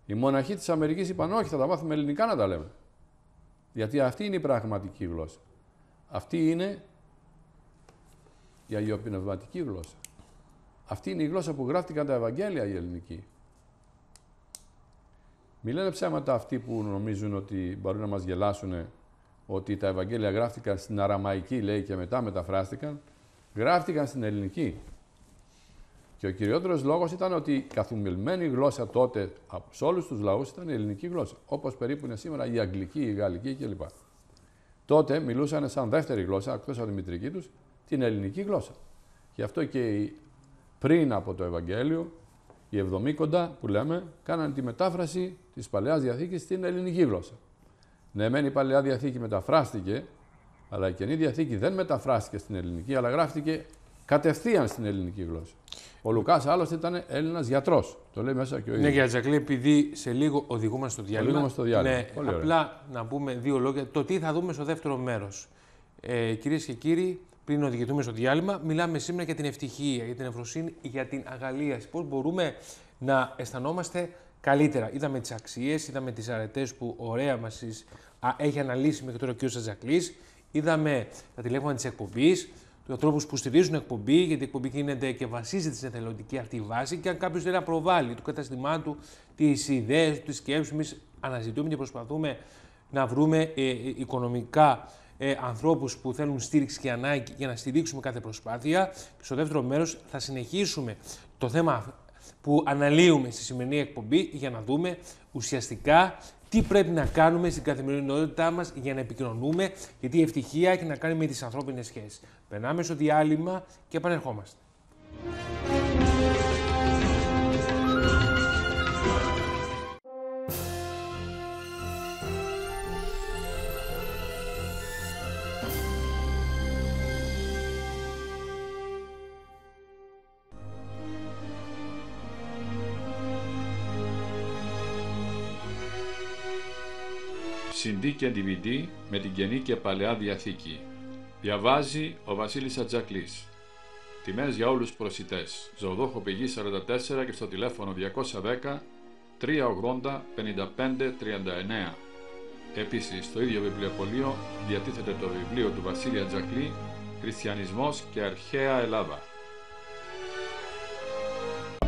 Οι μοναχοί της Αμερικής είπαν: Όχι, θα τα μάθουμε ελληνικά να τα λέμε. Γιατί αυτή είναι η πραγματική γλώσσα. Αυτή είναι η αγιοπνευματική γλώσσα. Αυτή είναι η γλώσσα που γράφτηκαν τα Ευαγγέλια η ελληνική. Μη λένε ψέματα αυτοί που νομίζουν ότι μπορούν να μας γελάσουν ότι τα Ευαγγέλια γράφτηκαν στην Αραμαϊκή, λέει, και μετά μεταφράστηκαν. Γράφτηκαν στην ελληνική. Και ο κυριότερος λόγος ήταν ότι η καθημερινή γλώσσα τότε από όλους τους λαούς ήταν η ελληνική γλώσσα, όπως περίπου είναι σήμερα η αγγλική, η γαλλική κλπ. Τότε μιλούσαν σαν δεύτερη γλώσσα, εκτός από τη μητρική τους, την ελληνική γλώσσα. Γι' αυτό και πριν από το Ευαγγέλιο, οι Εβδομήκοντα που λέμε, κάνανε τη μετάφραση της Παλαιάς Διαθήκης στην ελληνική γλώσσα. Ναι, μεν η Παλαιά Διαθήκη μεταφράστηκε, αλλά η Καινή Διαθήκη δεν μεταφράστηκε στην ελληνική, αλλά γράφτηκε κατευθείαν στην ελληνική γλώσσα. Ο Λουκάς άλλωστε ήταν Έλληνας γιατρός. Το λέει μέσα και ο ίδιο. Ναι, για Τζακλή, επειδή σε λίγο οδηγούμε στο διάλειμμα. στο Ναι, απλά να πούμε δύο λόγια. Το τι θα δούμε στο δεύτερο μέρος. Ε, Κυρίες και κύριοι, πριν οδηγηθούμε στο διάλειμμα, μιλάμε σήμερα για την ευτυχία, για την ευρωσύνη, για την αγαλία. Πώς μπορούμε να αισθανόμαστε καλύτερα. Είδαμε τις αξίες, είδαμε τις αρετές που ωραία μας έχει αναλύσει μέχρι τώρα ο κ. Τζακλής. Είδαμε τα τηλέφωνα της εκπομπής, του ανθρώπου που στηρίζουν εκπομπή, γιατί η εκπομπή γίνεται και βασίζεται στην εθελοντική αυτή βάση. Και αν κάποιος θέλει να προβάλλει το καταστημά του, τις ιδέες του, τις σκέψεις, εμείς αναζητούμε και προσπαθούμε να βρούμε ε, ε, οικονομικά ε, ανθρώπους που θέλουν στήριξη και ανάγκη για να στηρίξουμε κάθε προσπάθεια. Και στο δεύτερο μέρος θα συνεχίσουμε το θέμα που αναλύουμε στη σημερινή εκπομπή για να δούμε ουσιαστικά τι πρέπει να κάνουμε στην καθημερινότητά μας για να επικοινωνούμε, γιατί η ευτυχία έχει να κάνει με τις ανθρώπινες σχέσεις. Περνάμε στο διάλειμμα και επανερχόμαστε. και DVD με την Καινή και Παλαιά Διαθήκη. Διαβάζει ο Βασίλης Ατζακλής. Τιμές για όλους προσιτές. Ζωοδόχο πηγή 44 και στο τηλέφωνο 210 380 55 39. Επίσης, στο ίδιο βιβλιοπωλείο διατίθεται το βιβλίο του Βασίλη Ατζακλή «Χριστιανισμός και αρχαία Ελλάδα».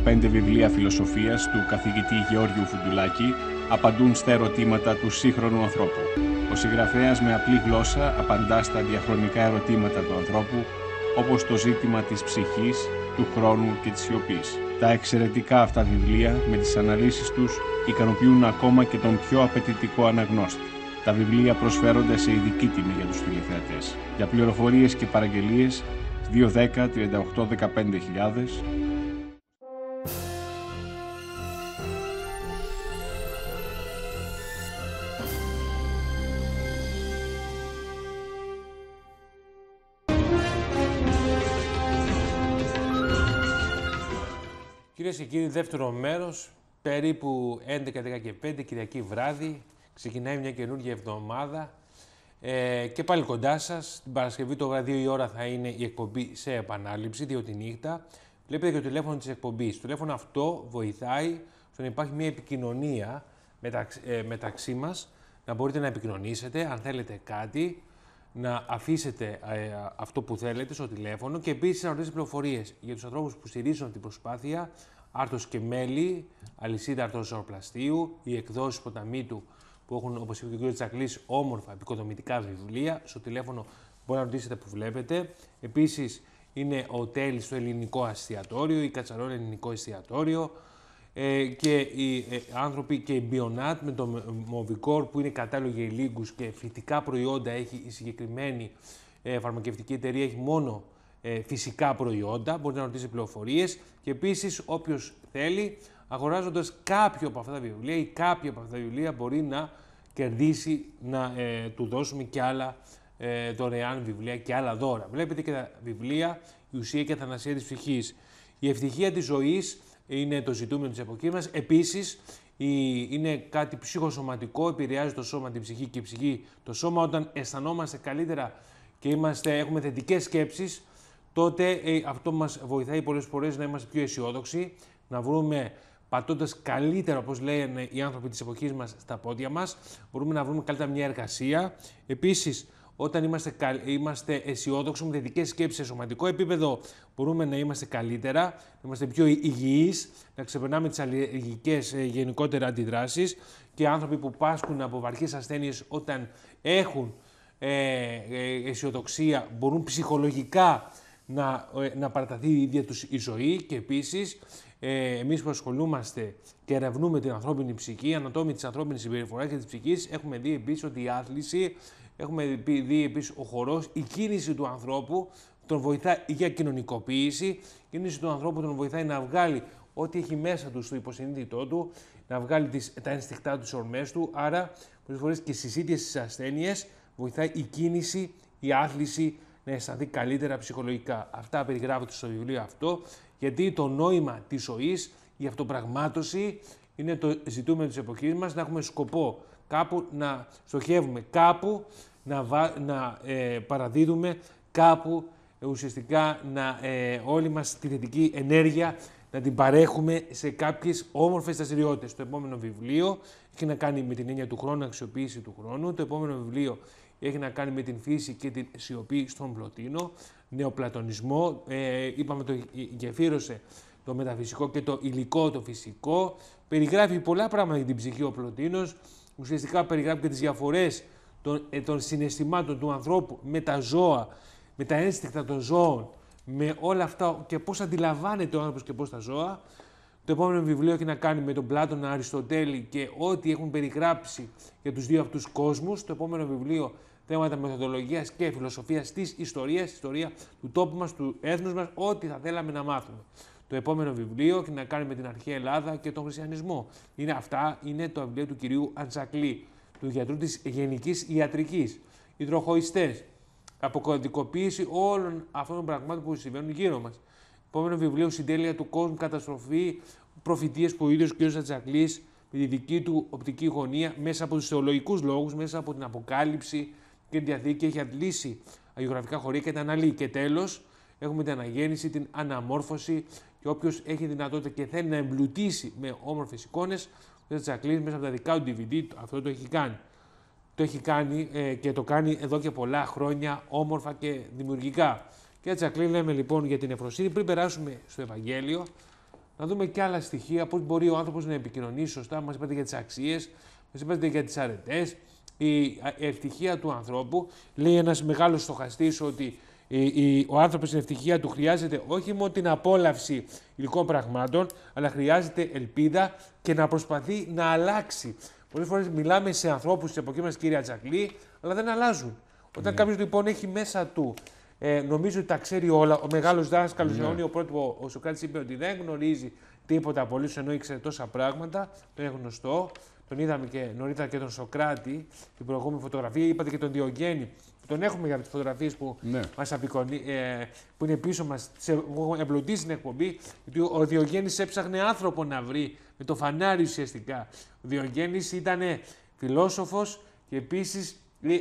Πέντε βιβλία φιλοσοφίας του καθηγητή Γεώργιου Φουντουλάκη απαντούν στα ερωτήματα του σύγχρονου ανθρώπου. Ο συγγραφέας με απλή γλώσσα απαντά στα διαχρονικά ερωτήματα του ανθρώπου, όπως το ζήτημα της ψυχής του χρόνου και της σιωπής. Τα εξαιρετικά αυτά βιβλία, με τις αναλύσεις τους ικανοποιούν ακόμα και τον πιο απαιτητικό αναγνώστη. Τα βιβλία προσφέρονται σε ειδική τιμή για τους φιλεθεατέ. Για πληροφορίες και παραγγελίες, 210 38 15 Κυρίες και κύριοι, δεύτερο μέρος, περίπου 11-11 5 Κυριακή βράδυ. Ξεκινάει μια καινούργια εβδομάδα. Ε, και πάλι κοντά σας. Την Παρασκευή το βράδυ η ώρα θα είναι η εκπομπή σε επανάληψη, διότι τη νύχτα. Βλέπετε και το τηλέφωνο της εκπομπής. Το τηλέφωνο αυτό βοηθάει στο να υπάρχει μια επικοινωνία μεταξύ, ε, μεταξύ μας. Να μπορείτε να επικοινωνήσετε αν θέλετε κάτι, να αφήσετε ε, αυτό που θέλετε στο τηλέφωνο και επίσης να ρωτήσετε πληροφορίες για τους ανθρώπους που στηρίζουν την προσπάθεια Άρτο και μέλι, αλυσίδα αρτοζωοπλαστείου, οι εκδόσεις ποταμίτου που έχουν, όπως είπε και ο κ. όμορφα επικοδομητικά βιβλία. Στο τηλέφωνο μπορεί να ρωτήσετε που βλέπετε. Επίσης είναι ο Τέλης στο ελληνικό αστιατόριο, η Κατσαρόλα ελληνικό αστιατόριο. Ε, και οι ε, άνθρωποι και η Μπιονάτ με το Μοβικόρ που είναι κατάλογοι για και φυτικά προϊόντα έχει η συγκεκριμένη ε, φαρμακευτική εταιρεία, έχει μόνο ε, φυσικά προϊόντα, μπορεί να ρωτήσει πληροφορίες και επίσης όποιος θέλει αγοράζοντας κάποιο από αυτά τα βιβλία ή κάποια από αυτά τα βιβλία μπορεί να κερδίσει να ε, του δώσουμε και άλλα ε, δωρεάν βιβλία και άλλα δώρα. Βλέπετε και τα βιβλία «Η ουσία και η θανασία της ψυχής. Η ευτυχία της ζωής είναι το ζητούμενο της εποχής μας. Επίσης, είναι κάτι ψυχοσωματικό, επηρεάζει το σώμα, την ψυχή και η ψυχή το σώμα. Όταν αισθανόμαστε καλύτερα και είμαστε, έχουμε θετικές σκέψεις τότε ε, αυτό μας βοηθάει πολλές φορές να είμαστε πιο αισιόδοξοι, να βρούμε πατώντας καλύτερα, όπως λένε οι άνθρωποι της εποχής μας, στα πόδια μας. Μπορούμε να βρούμε καλύτερα μια εργασία. Επίσης, όταν είμαστε, καλ... είμαστε αισιόδοξοι με θετικές σκέψεις σε σωματικό επίπεδο, μπορούμε να είμαστε καλύτερα, να είμαστε πιο υγιείς, να ξεπερνάμε τις αλλεργικέ ε, γενικότερα αντιδράσεις. Και άνθρωποι που πάσχουν από βαριέ ασθένειες όταν έχουν ε, ε, αισιοδοξία μπορούν ψυχολογικά να, ε, να παραταθεί η ίδια τους η ζωή και επίσης ε, εμείς που ασχολούμαστε και ερευνούμε την ανθρώπινη ψυχή, ανατόμη της ανθρώπινης συμπεριφοράς και της ψυχής, έχουμε δει επίσης ότι η άθληση, έχουμε δει επίσης ο χορός, η κίνηση του ανθρώπου τον βοηθά για κοινωνικοποίηση, η κίνηση του ανθρώπου τον βοηθάει να βγάλει ό,τι έχει μέσα του στο υποσυνείδητό του, να βγάλει τις, τα ένστικτά τους, τις ορμές του, άρα πολλές φορές και στις ίδιες τις ασθένειες βοηθάει η κίνηση, η άθληση, να αισθανθεί καλύτερα ψυχολογικά. Αυτά περιγράφονται στο βιβλίο αυτό, γιατί το νόημα της ζωής, η αυτοπραγμάτωση, είναι το ζητούμενο της εποχής μας να έχουμε σκοπό κάπου να στοχεύουμε, κάπου να, να ε, παραδίδουμε, κάπου ε, ουσιαστικά να ε, μας τη θετική ενέργεια να την παρέχουμε σε κάποιες όμορφες δραστηριότητες. Το επόμενο βιβλίο έχει να κάνει με την έννοια του χρόνου, αξιοποίηση του χρόνου. Το επόμενο βιβλίο έχει να κάνει με την φύση και την σιωπή στον Πλωτίνο, νεοπλατωνισμό, ε, είπαμε το γεφύρωσε το μεταφυσικό και το υλικό το φυσικό, περιγράφει πολλά πράγματα για την ψυχή ο Πλωτίνος, ουσιαστικά περιγράφει και τις διαφορές των, ε, των συναισθημάτων του ανθρώπου με τα ζώα, με τα ένστικτα των ζώων, με όλα αυτά και πώς αντιλαμβάνεται ο άνθρωπος και πώς τα ζώα. Το επόμενο βιβλίο έχει να κάνει με τον Πλάτωνα Αριστοτέλη και ό,τι έχουν περιγράψει για τους δύο αυτούς κόσμους. Το επόμενο βιβλίο θέματα μεθοδολογίας και φιλοσοφίας της ιστορίας, ιστορία του τόπου μας, του έθνους μας, ό,τι θα θέλαμε να μάθουμε. Το επόμενο βιβλίο έχει να κάνει με την αρχαία Ελλάδα και τον χριστιανισμό. Είναι αυτά, είναι το βιβλίο του κυρίου Αντσακλή, του γιατρού της Γενικής Ιατρικής. Οι τροχοϊστές. Αποκωδικοποίηση όλων αυτών των πραγμάτων που συμβαίνουν γύρω μας. Επόμενο βιβλίο, Συντέλεια του κόσμου, καταστροφή, Προφητείες που ο ίδιος κ. με τη δική του οπτική γωνία, μέσα από τους θεολογικούς λόγους, μέσα από την αποκάλυψη, και την διαθήκη, έχει αντλήσει αγιογραφικά χωρία και τα αναλύει. Και τέλος, έχουμε την αναγέννηση, την αναμόρφωση και όποιος έχει δυνατότητα και θέλει να εμπλουτίσει με όμορφες εικόνες, ο τι ακλήσει, μέσα από τα δικά του DVD. Αυτό το έχει κάνει. Το έχει κάνει ε, και το κάνει εδώ και πολλά χρόνια όμορφα και δημιουργικά. Και έτσι ακλή λέμε λοιπόν για την ευρωσύνη. Πριν περάσουμε στο Ευαγγέλιο, να δούμε και άλλα στοιχεία, πώς μπορεί ο άνθρωπος να επικοινωνεί σωστά. Μας είπατε για τις αξίες, μας είπατε για τις αρετές, η ευτυχία του ανθρώπου. Λέει ένας μεγάλος στοχαστής ότι ο άνθρωπος στην ευτυχία του χρειάζεται όχι μόνο την απόλαυση υλικών πραγμάτων, αλλά χρειάζεται ελπίδα και να προσπαθεί να αλλάξει. Πολλές φορές μιλάμε σε ανθρώπους της εποχής μας, κύρια Τζακλή, αλλά δεν αλλάζουν. Όταν ναι. κάποιος λοιπόν έχει μέσα του, ε, νομίζω ότι τα ξέρει όλα, ο μεγάλος δάσκαλος ναι. ο πρώτο ο Σοκράτης είπε ότι δεν γνωρίζει τίποτα απολύτως ενώ ήξερε τόσα πράγματα, το είναι γνωστό. Τον είδαμε και νωρίτερα και τον Σοκράτη, την προηγούμενη φωτογραφία. Είπατε και τον Διογέννη, τον έχουμε για τις φωτογραφίες που, ναι. Μας ε, που είναι πίσω μας, που έχουν την εκπομπή. Γιατί ο Διογέννης έψαχνε άνθρωπο να βρει με το φανάρι ουσιαστικά. Ο Διογέννης ήταν φιλόσοφος και επίσης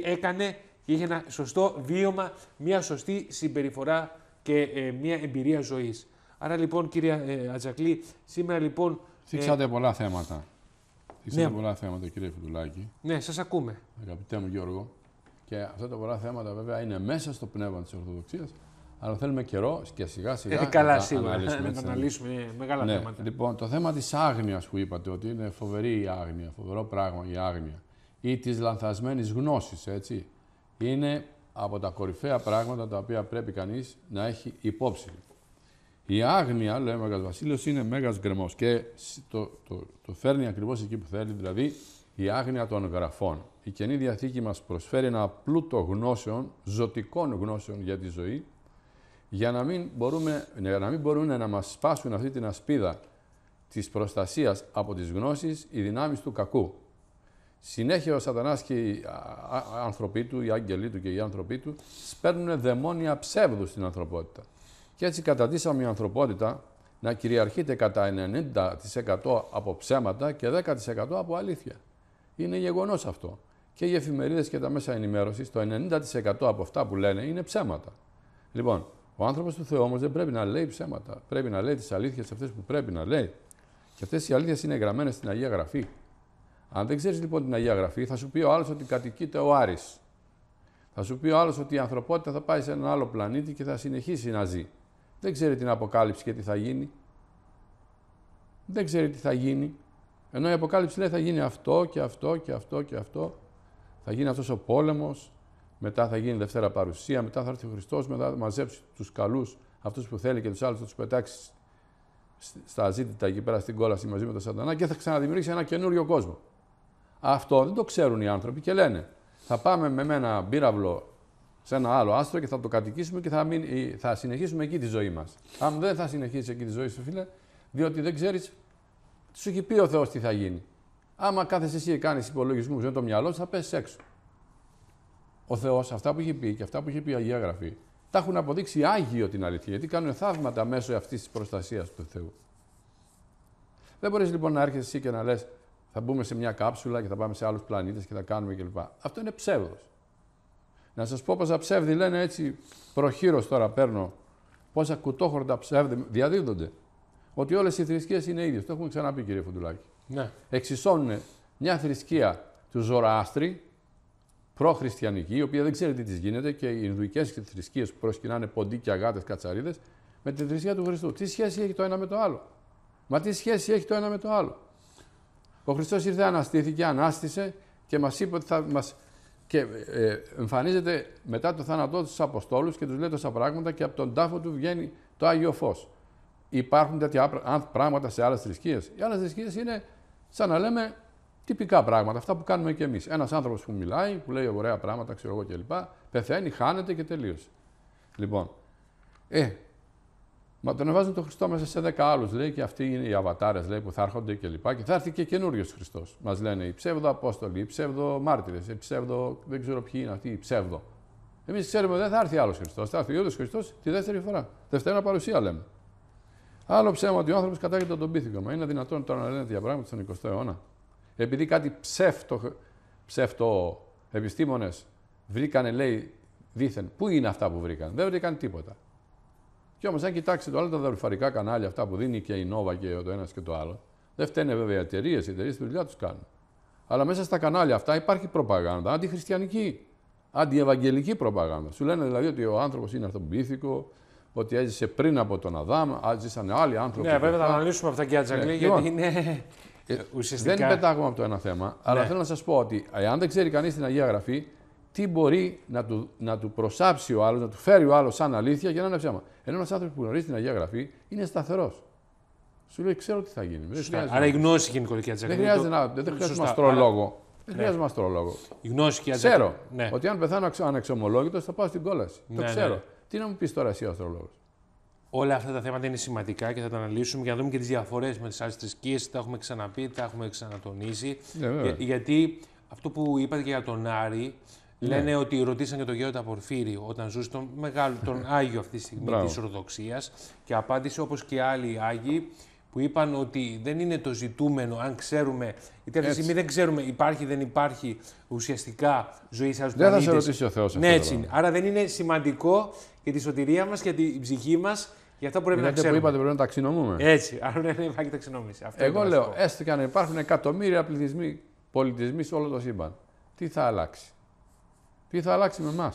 έκανε και είχε ένα σωστό βίωμα, μια σωστή συμπεριφορά και ε, μια εμπειρία ζωής. Άρα λοιπόν, κυρία ε, Ατζακλή, σήμερα λοιπόν. Θίξατε πολλά θέματα. Είστε ναι. πολλά θέματα, κύριε Φιντουλάκη. Ναι, σας ακούμε. Αγαπητέ μου Γιώργο. Και αυτά τα πολλά θέματα βέβαια είναι μέσα στο πνεύμα της Ορθοδοξίας, αλλά θέλουμε καιρό και σιγά σιγά ε, καλά, να, σίγουρα. αναλύσουμε, να τα ναι. αναλύσουμε μεγάλα ναι. θέματα. Λοιπόν, το θέμα της άγνοιας που είπατε, ότι είναι φοβερή η άγνοια, φοβερό πράγμα η άγνοια, ή της λανθασμένης γνώσης, έτσι, είναι από τα κορυφαία πράγματα τα οποία πρέπει κανείς να έχει υπόψη. Η άγνοια, λέει ο Μέγας Βασίλειος, είναι μέγας γκρεμός και το, το, το φέρνει ακριβώς εκεί που θέλει, δηλαδή η άγνοια των γραφών. Η Καινή Διαθήκη μας προσφέρει ένα πλούτο γνώσεων, ζωτικών γνώσεων για τη ζωή, για να μην, μπορούμε, για να μην μπορούν να μας σπάσουν αυτή την ασπίδα της προστασίας από τις γνώσεις οι δυνάμεις του κακού. Συνέχεια ο σατανάς και οι άνθρωποι του, οι άγγελοι του και οι άνθρωποι του σπέρνουν δαιμόνια ψεύδους στην ανθρωπότητα. Και έτσι καταντήσαμε η ανθρωπότητα να κυριαρχείται κατά 90% από ψέματα και 10% από αλήθεια. Είναι γεγονός αυτό. Και οι εφημερίδες και τα μέσα ενημέρωσης, το 90% από αυτά που λένε είναι ψέματα. Λοιπόν, ο άνθρωπος του Θεού όμως δεν πρέπει να λέει ψέματα. Πρέπει να λέει τις αλήθειες αυτές που πρέπει να λέει. Και αυτές οι αλήθειες είναι γραμμένες στην Αγία Γραφή. Αν δεν ξέρεις λοιπόν την Αγία Γραφή, θα σου πει ο άλλος ότι κατοικείται ο Άρης. Θα σου πει ο άλλος ότι η ανθρωπότητα θα πάει σε έναν άλλο πλανήτη και θα συνεχίσει να ζει. Δεν ξέρει την αποκάλυψη και τι θα γίνει. Δεν ξέρει τι θα γίνει. Ενώ η αποκάλυψη λέει θα γίνει αυτό και αυτό και αυτό και αυτό. Θα γίνει αυτός ο πόλεμος, μετά θα γίνει η Δευτέρα Παρουσία, μετά θα έρθει ο Χριστός, μετά θα μαζέψει τους καλούς, αυτούς που θέλει και τους άλλους θα τους πετάξει στα ζήτητα εκεί πέρα στην κόλαση μαζί με τον Σαντανά και θα ξαναδημιουργήσει ένα καινούριο κόσμο. Αυτό δεν το ξέρουν οι άνθρωποι και λένε θα πάμε με ένα πύραυλο σε ένα άλλο άστρο και θα το κατοικήσουμε και θα, μην, θα συνεχίσουμε εκεί τη ζωή μας. Αν δεν θα συνεχίσει εκεί τη ζωή σου, φίλε, διότι δεν ξέρεις, σου έχει πει ο Θεός τι θα γίνει. Άμα κάθεσαι εσύ και κάνεις υπολογισμούς με το μυαλό θα πέσει έξω. Ο Θεός αυτά που έχει πει και αυτά που έχει πει η Αγία Γραφή τα έχουν αποδείξει άγιο την αλήθεια, γιατί κάνουν θαύματα μέσω αυτής της προστασίας του Θεού. Δεν μπορείς λοιπόν να έρχεσαι εσύ και να λες: Θα μπούμε σε μια κάψουλα και θα πάμε σε άλλους πλανήτες και θα κάνουμε κλπ. Αυτό είναι ψεύδος. Να σας πω πόσα ψεύδι λένε έτσι προχήρως τώρα παίρνω. Πόσα κουτόχορτα ψεύδι διαδίδονται. Ότι όλες οι θρησκείες είναι ίδιες. Το έχουμε ξαναπεί κύριε Φουντουλάκη. Ναι. Εξισώνουν μια θρησκεία του Ζωραάστρη, προχριστιανική, η οποία δεν ξέρει τι της γίνεται και οι Ινδουικές θρησκείες που προσκυνάνε ποντίκια, και αγάτε κατσαρίδες, με τη θρησκεία του Χριστού. Τι σχέση έχει το ένα με το άλλο. Μα τι σχέση έχει το ένα με το άλλο. Ο Χριστός ήρθε, αναστήθηκε, ανάστησε και μας είπε ότι θα μας και ε, εμφανίζεται μετά το θάνατό τους στους Αποστόλους και τους λέει τόσα πράγματα και από τον τάφο του βγαίνει το Άγιο Φως. Υπάρχουν τέτοια πράγματα σε άλλες θρησκείες. Οι άλλες θρησκείες είναι σαν να λέμε τυπικά πράγματα, αυτά που κάνουμε και εμείς. Ένας άνθρωπος που μιλάει, που λέει ωραία πράγματα, ξέρω εγώ κλπ. Πεθαίνει, χάνεται και τελείωσε. Λοιπόν, ε, Μα τον εβάζουν τον Χριστό μέσα σε 10 άλλους, λέει, και αυτοί είναι οι αβατάρες λέει, που θα έρχονται Και, λοιπά, και θα έρθει και καινούριος Χριστός. Μας λένε οι ψεύδο Απόστολοι, οι ψεύδο Μάρτυρε, οι ψεύδο. Δεν ξέρω ποιοι είναι αυτοί, οι ψεύδο. Εμείς ξέρουμε δεν θα έρθει άλλος Χριστός. Θα έρθει ο ίδιο Χριστός τη δεύτερη φορά. Δευτέρα παρουσία λέμε. Άλλο ψέμα ότι ο άνθρωπος κατάγεται τον πίθηκο. Μα είναι δυνατόν τώρα να λένε τέτοια πράγματα στον 20ο αιώνα. Επειδή κάτι ψεύτο, ψεύτο επιστήμονες βρήκανε, λέει, δήθεν. Πού είναι αυτά που βρήκαν. Δεν βρήκαν τίποτα. Κι όμως, αν κοιτάξετε όλα τα δορυφορικά κανάλια αυτά που δίνει και η Νόβα και το ένας και το άλλο, δεν φταίνε βέβαια οι εταιρείες, οι εταιρείες τη δουλειά τους κάνουν. Αλλά μέσα στα κανάλια αυτά υπάρχει προπαγάνδα αντιχριστιανική, αντιευαγγελική προπαγάνδα. Σου λένε δηλαδή ότι ο άνθρωπος είναι αυτοποιήθικο, ότι έζησε πριν από τον Αδάμ, έζησαν άλλοι άνθρωποι. Ναι, βέβαια θα αναλύσουμε αυτά και Τζαγκλή, ναι, γιατί λοιπόν, είναι. Ε, ουσιαστικά... Δεν πετάγουμε από το ένα θέμα, αλλά ναι. θέλω να σας πω ότι εάν δεν ξέρει κανείς την Αγία Γραφή, τι μπορεί να του, να του προσάψει ο άλλος, να του φέρει ο άλλος σαν αλήθεια για να είναι ψέμα. ένας άνθρωπος που γνωρίζει την Αγία Γραφή είναι σταθερός. Σου λέει, ξέρω τι θα γίνει. Άρα η γνώση και η νοικοδικία τη Δεν χρειάζεται να. Δεν χρειάζεται αστρολόγο. Δεν χρειάζεται αστρολόγο. Η γνώση και Ξέρω ναι. ότι αν πεθάνω ανεξομολόγητος θα πάω στην κόλαση. Ναι, το ναι, ξέρω. Ναι. Τι να μου πεις τώρα εσύ ο αστρολόγος. Όλα αυτά τα θέματα είναι σημαντικά και θα τα αναλύσουμε για να δούμε και τις διαφορές με τις άλλες θρησκείες. Τα έχουμε ξαναπεί, τα έχουμε ξανατονίσει. Ναι, γιατί αυτό που είπατε και για τον Άρη ναι. Λένε ότι ρωτήσαν και τον γέροντα Πορφύριο όταν ζούσε τον, μεγάλο, τον Άγιο αυτή τη στιγμή τη Ορδοξία και απάντησε όπως και άλλοι Άγιοι που είπαν ότι δεν είναι το ζητούμενο αν ξέρουμε. Γιατί αυτή τη στιγμή δεν ξέρουμε υπάρχει δεν υπάρχει ουσιαστικά ζωή σε άλλους Δεν θα σε ρωτήσει ο Θεός Ναι, έτσι. Άρα δεν είναι σημαντικό για τη σωτηρία μας και την ψυχή μας. Γι' αυτό πρέπει να ξέρουμε. που είπατε πρέπει να ταξινομούμε. Έτσι. Άρα δεν υπάρχει ταξινόμηση. Αυτό Εγώ λέω, έστω και αν υπάρχουν εκατομμύρια πληθυσμοί πολιτισμοί σε όλο το σύμπαν, τι θα αλλάξει. Τι θα αλλάξει με εμάς.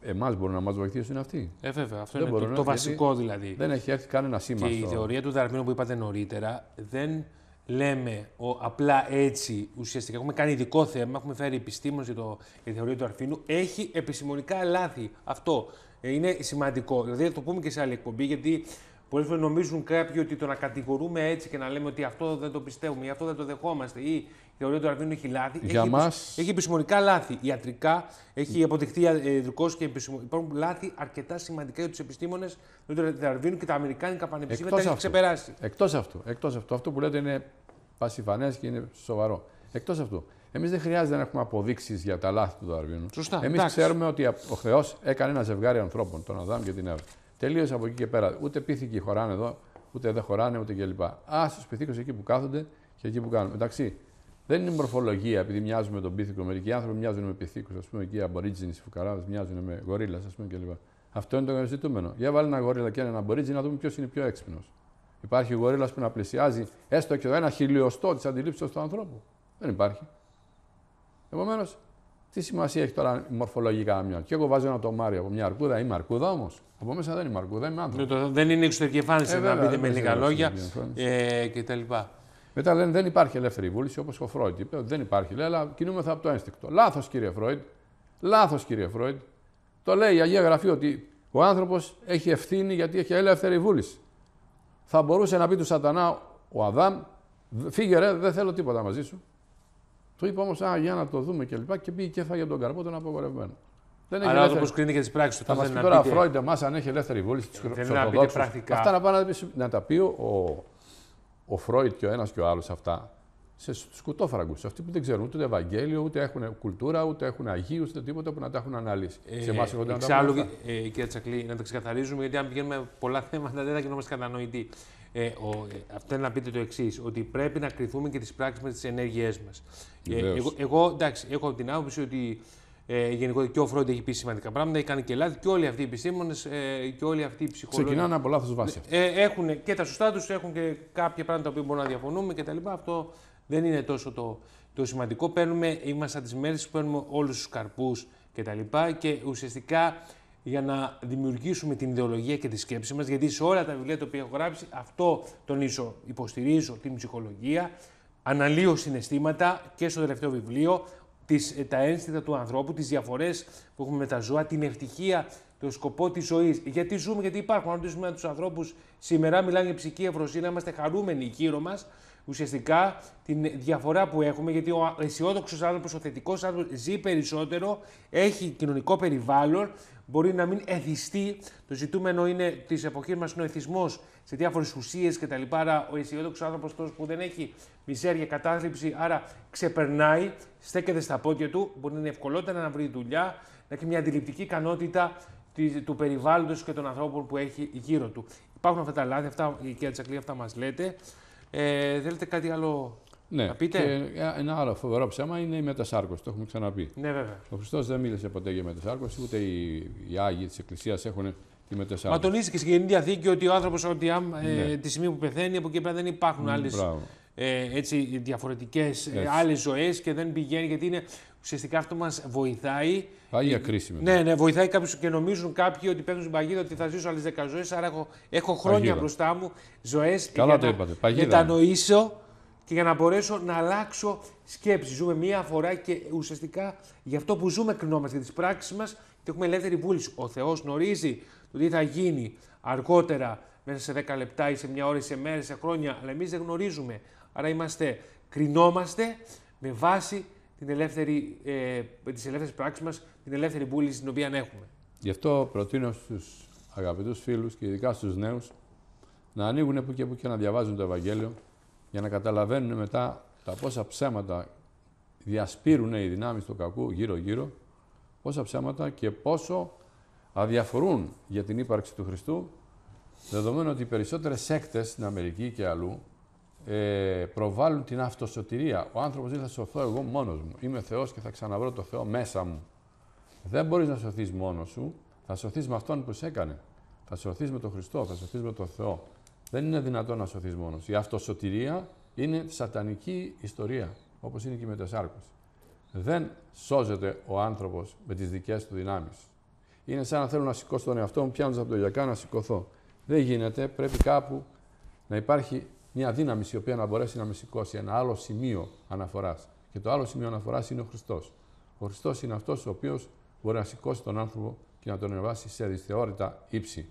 Εμά μπορεί να μας είναι αυτοί. Ε, βέβαια. Αυτό είναι το, βασικό δηλαδή. Δεν έχει έρθει κανένα σήμα. Και η θεωρία του Δαρμίνου που είπατε νωρίτερα δεν λέμε ο, απλά έτσι ουσιαστικά. Έχουμε κάνει ειδικό θέμα, έχουμε φέρει επιστήμονες για, για τη θεωρία του Αρφίνου. Έχει επιστημονικά λάθη. Αυτό ε, είναι σημαντικό. Δηλαδή θα το πούμε και σε άλλη εκπομπή, γιατί πολλές φορές νομίζουν κάποιοι ότι το να κατηγορούμε έτσι και να λέμε ότι αυτό δεν το πιστεύουμε ή αυτό δεν το δεχόμαστε θεωρία ο Αρβίνου έχει λάθη. Για έχει, μας... έχει επιστημονικά λάθη. Ιατρικά έχει αποδειχθεί ε, ιατρικό και επιστημονικό. Υπάρχουν λάθη αρκετά σημαντικά για τους επιστήμονες του Αρβίνου και τα Αμερικάνικα πανεπιστήμια τα έχει ξεπεράσει. Εκτός αυτού. Εκτός αυτού. Αυτό που λέτε είναι πασιφανές και είναι σοβαρό. Εκτός αυτού. Εμείς δεν χρειάζεται να έχουμε αποδείξεις για τα λάθη του Δαρβίνου. Σωστά. Εμείς ξέρουμε ότι ο Θεός έκανε ένα ζευγάρι ανθρώπων, τον Αδάμ και την Εύα. Τελείωσε από εκεί και πέρα. Ούτε πίθηκε χωράνε εδώ, ούτε δεν χωράνε, ούτε κλπ. Ας τους εκεί που κάθονται και εκεί που κάνουν. Εντάξει, δεν είναι μορφολογία, επειδή μοιάζουν με τον πίθηκο. Μερικοί άνθρωποι μοιάζουν με πυθίκους, ας πούμε, και οι αμπορίτζινε, οι φουκαράδες μοιάζουν με γορίλας, ας πούμε κλπ. Αυτό είναι το ζητούμενο. Για βάλει ένα γορίλα και ένα αμπορίτζι να δούμε ποιος είναι πιο έξυπνος. Υπάρχει γορίλας που να πλησιάζει έστω και ένα χιλιοστό της αντιλήψεως του ανθρώπου. Δεν υπάρχει. Επομένως, τι σημασία έχει τώρα μορφολογικά μια. Και εγώ βάζω ένα τομάρι από μια αρκούδα. Είμαι αρκούδα όμως. Από μέσα δεν είμαι αρκούδα, είμαι άνθρωπο. Ναι, δεν είναι εξωτερική εμφάνιση, ε, να πείτε με λίγα λόγια κτλ. Μετά λένε δεν υπάρχει ελεύθερη βούληση, όπως ο Φρόιντ είπε, δεν υπάρχει. Λέει, αλλά κινούμεθα από το ένστικτο. Λάθος, κύριε Φρόιντ. Λάθος, κύριε Φρόιντ. Το λέει η Αγία Γραφή ότι ο άνθρωπος έχει ευθύνη γιατί έχει ελεύθερη βούληση. Θα μπορούσε να πει του Σατανά ο Αδάμ, φύγε ρε, δεν θέλω τίποτα μαζί σου. Του είπε όμως, Α, για να το δούμε και λοιπά και πήγε και έφαγε τον καρπό τον απογορευμένο. Δεν έχει Αλλά όπω κρίνει και τις πράξεις του, θα μα πει τώρα Φρόιντ, εμάς αν έχει ελεύθερη βούληση ε, Αυτά να πάνε να τα πει ο, ο Φρόιτ και ο ένας και ο άλλος αυτά σε σκουτόφραγκους. Αυτοί που δεν ξέρουν ούτε το Ευαγγέλιο, ούτε έχουν κουλτούρα, ούτε έχουν Αγίου, ούτε τίποτα που να τα έχουν αναλύσει. Ε, σε εμάς έρχονται να τα Ε, κύριε Τσακλή, να τα ξεκαθαρίζουμε, γιατί αν πηγαίνουμε πολλά θέματα δεν θα γινόμαστε κατανοητοί. Ε, ο, ε, να πείτε το εξής, ότι πρέπει να κρυθούμε και τις πράξεις με τις ενέργειές μας. Ε, εγώ, εγώ εντάξει, έχω την άποψη ότι ε, γενικότερα και ο Φρόντι έχει πει σημαντικά πράγματα, έκανε και λάθη και όλοι αυτοί οι επιστήμονες ε, και όλοι αυτοί οι ψυχολόγοι. Ξεκινάνε από λάθος βάση. Ναι, ε, έχουν και τα σωστά τους, έχουν και κάποια πράγματα που μπορούμε να διαφωνούμε κτλ. Αυτό δεν είναι τόσο το, το σημαντικό. Παίρνουμε, είμαστε τις μέρες που παίρνουμε όλους τους καρπούς κτλ. Και, και ουσιαστικά για να δημιουργήσουμε την ιδεολογία και τη σκέψη μας, γιατί σε όλα τα βιβλία τα οποία έχω γράψει, αυτό τονίζω. Υποστηρίζω την ψυχολογία, αναλύω συναισθήματα και στο τελευταίο βιβλίο, τις, ε, τα ένστιτα του ανθρώπου, τις διαφορές που έχουμε με τα ζώα, την ευτυχία, το σκοπό της ζωής. Γιατί ζούμε, γιατί υπάρχουν. Αν ρωτήσουμε τους ανθρώπους σήμερα, μιλάνε για ψυχή ευρωσύνη, είμαστε χαρούμενοι γύρω μας, ουσιαστικά την διαφορά που έχουμε, γιατί ο αισιόδοξος άνθρωπος, ο θετικός άνθρωπος ζει περισσότερο, έχει κοινωνικό περιβάλλον, μπορεί να μην εθιστεί. Το ζητούμενο είναι της εποχής μας είναι ο εθισμός σε διάφορες ουσίες κτλ. Άρα ο αισιόδοξος άνθρωπος τόσο που δεν έχει μιζέρια, κατάθλιψη, άρα ξεπερνάει, στέκεται στα πόδια του, μπορεί να είναι ευκολότερα να βρει δουλειά, να έχει μια αντιληπτική ικανότητα του περιβάλλοντος και των ανθρώπων που έχει γύρω του. Υπάρχουν αυτά τα λάθη, αυτά, η κυρία Τσακλή, αυτά μας λέτε. Ε, θέλετε κάτι άλλο ναι. Να πείτε. Και ένα άλλο φοβερό ψέμα είναι η μετασάρκωση. Το έχουμε ξαναπεί. Ναι, βέβαια. Ο Χριστός δεν μίλησε ποτέ για μετασάρκωση, ούτε οι, οι άγιοι της Εκκλησίας έχουν και Μα τονίζεις και στην Καινή Διαθήκη ότι ο άνθρωπος, ότι ε, ναι. τη στιγμή που πεθαίνει, από εκεί πέρα δεν υπάρχουν άλλε ε, διαφορετικές ε, άλλες ζωές και δεν πηγαίνει γιατί είναι ουσιαστικά αυτό μας βοηθάει. για κρίση Ναι, ναι, βοηθάει κάποιους και νομίζουν κάποιοι ότι παίρνουν στην παγίδα ότι θα ζήσω άλλες 10 ζωές. Άρα έχω, χρόνια παγίδα. μπροστά μου ζωές για το να και για να μπορέσω να αλλάξω σκέψη. Ζούμε μία φορά και ουσιαστικά γι' αυτό που ζούμε κρινόμαστε για τις πράξεις μας και έχουμε ελεύθερη βούληση. Ο Θεός γνωρίζει το τι θα γίνει αργότερα, μέσα σε 10 λεπτά ή σε μια ώρα ή σε μέρες, σε χρόνια, αλλά εμείς δεν γνωρίζουμε. Άρα είμαστε, κρινόμαστε με βάση την ελεύθερη, ε, τις ελεύθερες πράξεις μας, την ελεύθερη βούληση την οποία έχουμε. Γι' αυτό προτείνω στους αγαπητούς φίλους και ειδικά στους νέους να ανοίγουν που και που και να διαβάζουν το Ευαγγέλιο για να καταλαβαίνουν μετά τα πόσα ψέματα διασπείρουν οι δυνάμεις του κακού γύρω-γύρω, πόσα ψέματα και πόσο αδιαφορούν για την ύπαρξη του Χριστού, δεδομένου ότι οι περισσότερες σέκτες στην Αμερική και αλλού ε, προβάλλουν την αυτοσωτηρία. Ο άνθρωπος δεν θα σωθώ εγώ μόνος μου. Είμαι Θεός και θα ξαναβρω το Θεό μέσα μου. Δεν μπορείς να σωθείς μόνος σου. Θα σωθείς με Αυτόν που σε έκανε. Θα σωθείς με τον Χριστό, θα σωθείς με τον Θεό. Δεν είναι δυνατόν να σωθείς μόνος. Η αυτοσωτηρία είναι σατανική ιστορία, όπως είναι και με το Δεν σώζεται ο άνθρωπος με τις δικές του δυνάμεις. Είναι σαν να θέλω να σηκώσω τον εαυτό μου, πιάνω από το γιακά να σηκωθώ. Δεν γίνεται. Πρέπει κάπου να υπάρχει μια δύναμη η οποία να μπορέσει να με σηκώσει. Ένα άλλο σημείο αναφοράς. Και το άλλο σημείο αναφοράς είναι ο Χριστός. Ο Χριστός είναι αυτός ο οποίος μπορεί να σηκώσει τον άνθρωπο και να τον ανεβάσει σε δυσθεώρητα ύψη.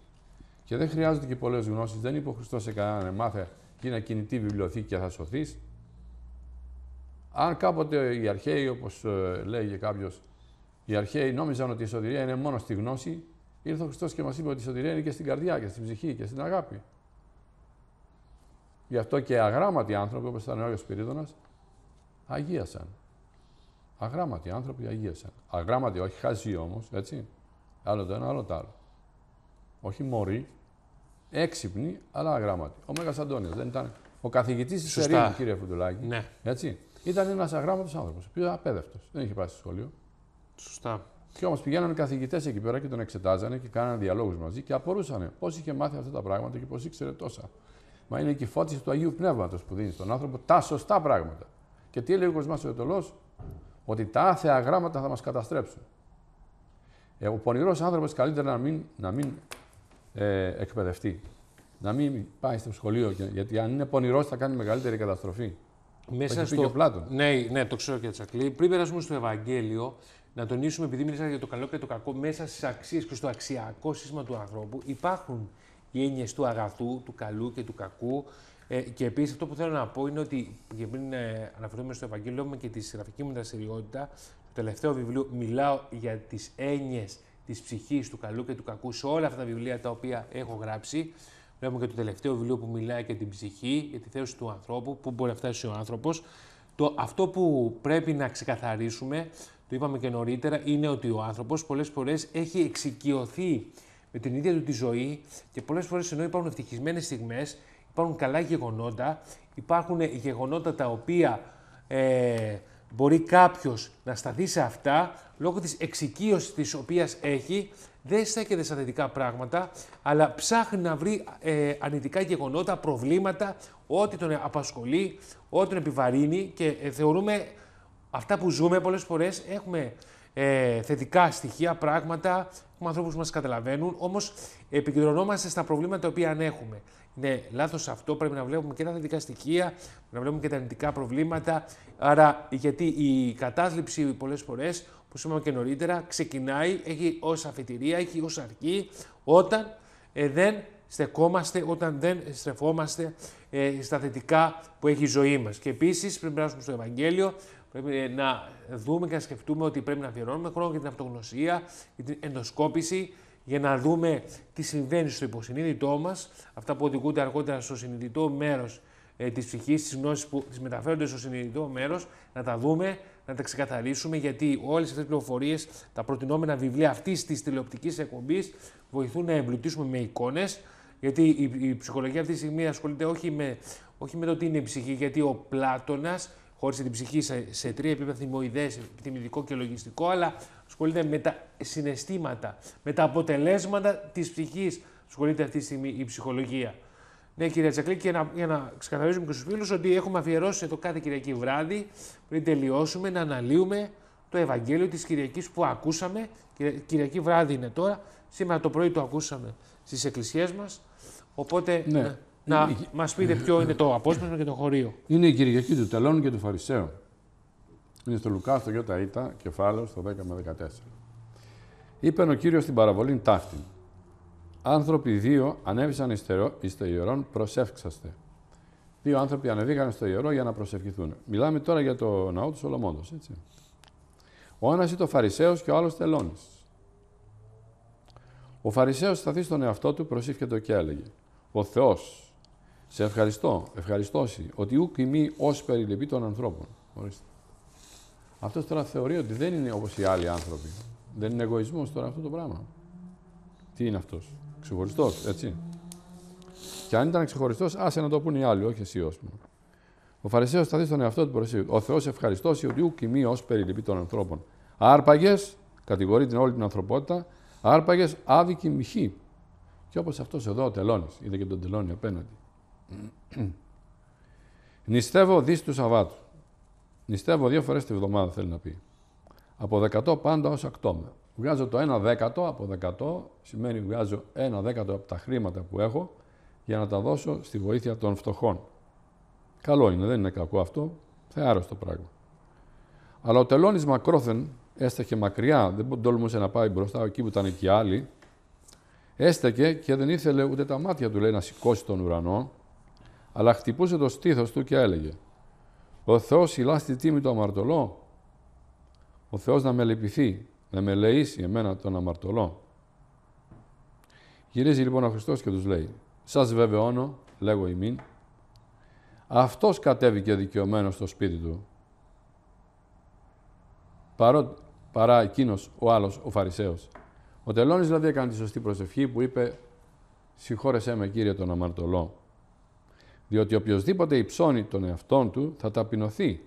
Και δεν χρειάζονται και πολλές γνώσεις. Δεν είπε ο Χριστός σε κανέναν μάθε να κινητή βιβλιοθήκη και θα σωθείς. Αν κάποτε οι αρχαίοι, όπως ε, λέγει κάποιος, οι αρχαίοι νόμιζαν ότι η σωτηρία είναι μόνο στη γνώση. Ήρθε ο Χριστός και μας είπε ότι η σωτηρία είναι και στην καρδιά και στην ψυχή και στην αγάπη. Γι' αυτό και αγράμματοι άνθρωποι, όπως ήταν ο Άγιος Σπυρίδωνας, αγίασαν. Αγράμματοι άνθρωποι αγίασαν. Αγράμματοι, όχι χαζοί όμως, έτσι. Άλλο το ένα, άλλο το άλλο. Όχι μωροί, έξυπνοι, αλλά αγράμματοι. Ο Μέγας Αντώνιος δεν ήταν ο καθηγητής της Ερήνη, κύριε Φουντουλάκη. Ναι. Έτσι. Ήταν ένας αγράμματος άνθρωπος, ο οποίος απέδευτος. Δεν είχε πάει στο σχολείο. Σωστά. Και όμως οι καθηγητές εκεί πέρα και τον εξετάζανε και κάνανε διαλόγους μαζί και απορούσαν πώς είχε μάθει αυτά τα πράγματα και πώς ήξερε τόσα. Μα είναι και η φώτιση του Αγίου Πνεύματος που δίνει στον άνθρωπο τα σωστά πράγματα. Και τι έλεγε ο Κοσμάς Ιωτολό, ότι τα άθεα γράμματα θα μας καταστρέψουν. Ε, ο πονηρός άνθρωπος καλύτερα να μην, να μην ε, εκπαιδευτεί. Να μην πάει στο σχολείο, γιατί αν είναι πονηρός θα κάνει μεγαλύτερη καταστροφή. Μέσα στο... Ναι, ναι, το ξέρω και τσακλή. Πριν περάσουμε στο Ευαγγέλιο, να τονίσουμε, επειδή μιλήσατε για το καλό και το κακό, μέσα στις αξίες και στο αξιακό σύστημα του ανθρώπου υπάρχουν οι έννοιες του αγαθού, του καλού και του κακού. Ε, και επίσης αυτό που θέλω να πω είναι ότι, και πριν ε, αναφερθούμε στο Ευαγγέλιο μου και τη συγγραφική μου δραστηριότητα, το τελευταίο βιβλίο μιλάω για τις έννοιες της ψυχής, του καλού και του κακού σε όλα αυτά τα βιβλία τα οποία έχω γράψει. Βλέπουμε και το τελευταίο βιβλίο που μιλάει για την ψυχή, για τη θέση του ανθρώπου, πού μπορεί να φτάσει ο άνθρωπος. Το, αυτό που πρέπει να ξεκαθαρίσουμε το είπαμε και νωρίτερα, είναι ότι ο άνθρωπος πολλές φορές έχει εξοικειωθεί με την ίδια του τη ζωή και πολλές φορές ενώ υπάρχουν ευτυχισμένες στιγμές, υπάρχουν καλά γεγονότα, υπάρχουν γεγονότα τα οποία ε, μπορεί κάποιος να σταθεί σε αυτά, λόγω της εξοικείωσης της οποίας έχει, δεν στέκεται στα θετικά πράγματα, αλλά ψάχνει να βρει ε, αρνητικά γεγονότα, προβλήματα, ό,τι τον απασχολεί, ό,τι τον επιβαρύνει και ε, θεωρούμε αυτά που ζούμε πολλές φορές έχουμε ε, θετικά στοιχεία, πράγματα, έχουμε ανθρώπους που μας καταλαβαίνουν, όμως επικεντρωνόμαστε στα προβλήματα τα οποία ανέχουμε. Ναι, λάθος αυτό, πρέπει να βλέπουμε και τα θετικά στοιχεία, να βλέπουμε και τα αρνητικά προβλήματα, άρα γιατί η κατάθλιψη πολλές φορές, όπως είπαμε και νωρίτερα, ξεκινάει, έχει ως αφιτηρία, έχει ως αρχή, όταν ε, δεν στεκόμαστε, όταν δεν στρεφόμαστε ε, στα θετικά που έχει η ζωή μας. Και επίσης πριν περάσουμε στο Ευαγγέλιο, Πρέπει ε, να δούμε και να σκεφτούμε ότι πρέπει να αφιερώνουμε χρόνο για την αυτογνωσία, για την ενδοσκόπηση, για να δούμε τι συμβαίνει στο υποσυνείδητό μας, αυτά που οδηγούνται αργότερα στο συνειδητό μέρος ε, της ψυχής, τι γνώσει που τις μεταφέρονται στο συνειδητό μέρος, να τα δούμε, να τα ξεκαθαρίσουμε, γιατί όλες αυτές οι πληροφορίες, τα προτινόμενα βιβλία αυτής της τηλεοπτικής εκπομπής βοηθούν να εμπλουτίσουμε με εικόνες. Γιατί η, η ψυχολογία αυτή τη στιγμή ασχολείται όχι με, όχι με το τι είναι ψυχή, γιατί ο Πλάτωνας χώρισε την ψυχή σε, σε τρία επίπεδα θυμοειδές, θυμητικό και λογιστικό, αλλά ασχολείται με τα συναισθήματα, με τα αποτελέσματα της ψυχής Ασχολείται αυτή τη στιγμή η ψυχολογία. Ναι, κυρία Τσακλή, και να, για να ξεκαθαρίσουμε και στους φίλους ότι έχουμε αφιερώσει το κάθε Κυριακή βράδυ, πριν τελειώσουμε, να αναλύουμε το Ευαγγέλιο της Κυριακής που ακούσαμε. Κυριακή βράδυ είναι τώρα. Σήμερα το πρωί το ακούσαμε στις εκκλησίες μας. Οπότε. Ναι. ναι να μας πείτε ποιο είναι το απόσπασμα και το χωρίο. Είναι η Κυριακή του Τελών και του Φαρισαίου. Είναι στο Λουκά, στο Γιώτα Ήτα, κεφάλαιος στο 10 με 14. Είπε ο κύριος στην παραβολή ταύτην. Άνθρωποι δύο ανέβησαν εις το ιερόν, προσεύξαστε. Δύο άνθρωποι ανεβήκαν στο ιερό για να προσευχηθούν. Μιλάμε τώρα για το ναό του Σολομόντο, έτσι. Ο ένας ήταν ο Φαρισαίος και ο άλλος τελώνης. Ο Φαρισαίος σταθεί στον εαυτό του, προσήφηκε το και έλεγε: Ο Θεός, σε ευχαριστώ, ευχαριστώσει, ότι ου ημί ω περιληπή των ανθρώπων. Ορίστε. Αυτός τώρα θεωρεί ότι δεν είναι όπως οι άλλοι άνθρωποι. Δεν είναι εγωισμός τώρα αυτό το πράγμα. Τι είναι αυτός, ξεχωριστός, έτσι. Και αν ήταν ξεχωριστός, άσε να το πούνε οι άλλοι, όχι εσύ ως μου. Ο Φαρισαίος θα δει στον εαυτό του προσείου. Ο Θεός ευχαριστώ, ότι ου ημί ω περιληπή των ανθρώπων. Άρπαγες, κατηγορεί την όλη την ανθρωπότητα, άρπαγες άδικη μυχή. Και όπως αυτός εδώ ο τελώνης, είδε και τον τελώνη απέναντι. Νηστεύω δις του Σαββάτου. Νηστεύω δύο φορές τη βδομάδα, θέλει να πει. Από δεκατό πάντα ως ακτόμε. Βγάζω το 1 δέκατο από δεκατό σημαίνει βγάζω ένα δέκατο από τα χρήματα που έχω για να τα δώσω στη βοήθεια των φτωχών. Καλό είναι, δεν είναι κακό αυτό, θεάρωστο πράγμα. Αλλά ο τελώνης μακρόθεν έστεχε μακριά, δεν τολμούσε να πάει μπροστά εκεί που ήταν και οι άλλοι. Έστεκε και δεν ήθελε ούτε τα μάτια του λέει να σηκώσει τον ουρανό, αλλά χτυπούσε το στήθος του και έλεγε «Ο Θεός ηλά στη τίμη του αμαρτωλό, ο Θεός να με λυπηθεί, να με λεήσει εμένα τον αμαρτωλό». Γυρίζει λοιπόν ο Χριστός και τους λέει «Σας βεβαιώνω, λέγω ημίν, αυτός κατέβηκε δικαιωμένος στο σπίτι του, παρό, παρά εκείνος ο άλλος, ο Φαρισαίος». Ο Τελώνης δηλαδή έκανε τη σωστή προσευχή που είπε «Συγχώρεσέ με Κύριε τον αμαρτωλό». Διότι οποιοδήποτε υψώνει τον εαυτόν του θα ταπεινωθεί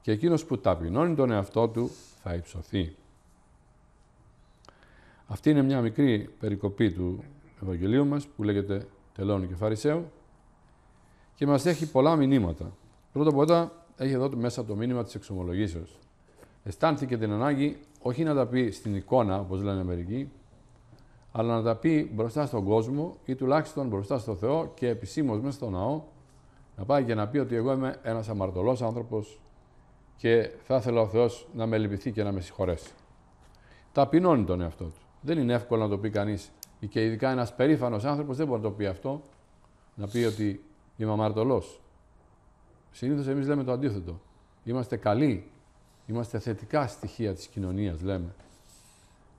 και εκείνος που ταπεινώνει τον εαυτό του θα υψωθεί. Αυτή είναι μια μικρή περικοπή του Ευαγγελίου μας που λέγεται Τελώνου και Φαρισαίου και μας έχει πολλά μηνύματα. Πρώτα απ' όλα έχει εδώ μέσα το μήνυμα της εξομολογήσεως. Αισθάνθηκε την ανάγκη όχι να τα πει στην εικόνα, όπως λένε μερικοί, αλλά να τα πει μπροστά στον κόσμο ή τουλάχιστον μπροστά στον Θεό και επισήμως μέσα στο ναό, να πάει και να πει ότι εγώ είμαι ένας αμαρτωλός άνθρωπος και θα ήθελα ο Θεός να με λυπηθεί και να με συγχωρέσει. Ταπεινώνει τον εαυτό του. Δεν είναι εύκολο να το πει κανείς και ειδικά ένας περήφανος άνθρωπος δεν μπορεί να το πει αυτό, να πει ότι είμαι αμαρτωλός. Συνήθως εμείς λέμε το αντίθετο. Είμαστε καλοί, είμαστε θετικά στοιχεία της κοινωνίας λέμε.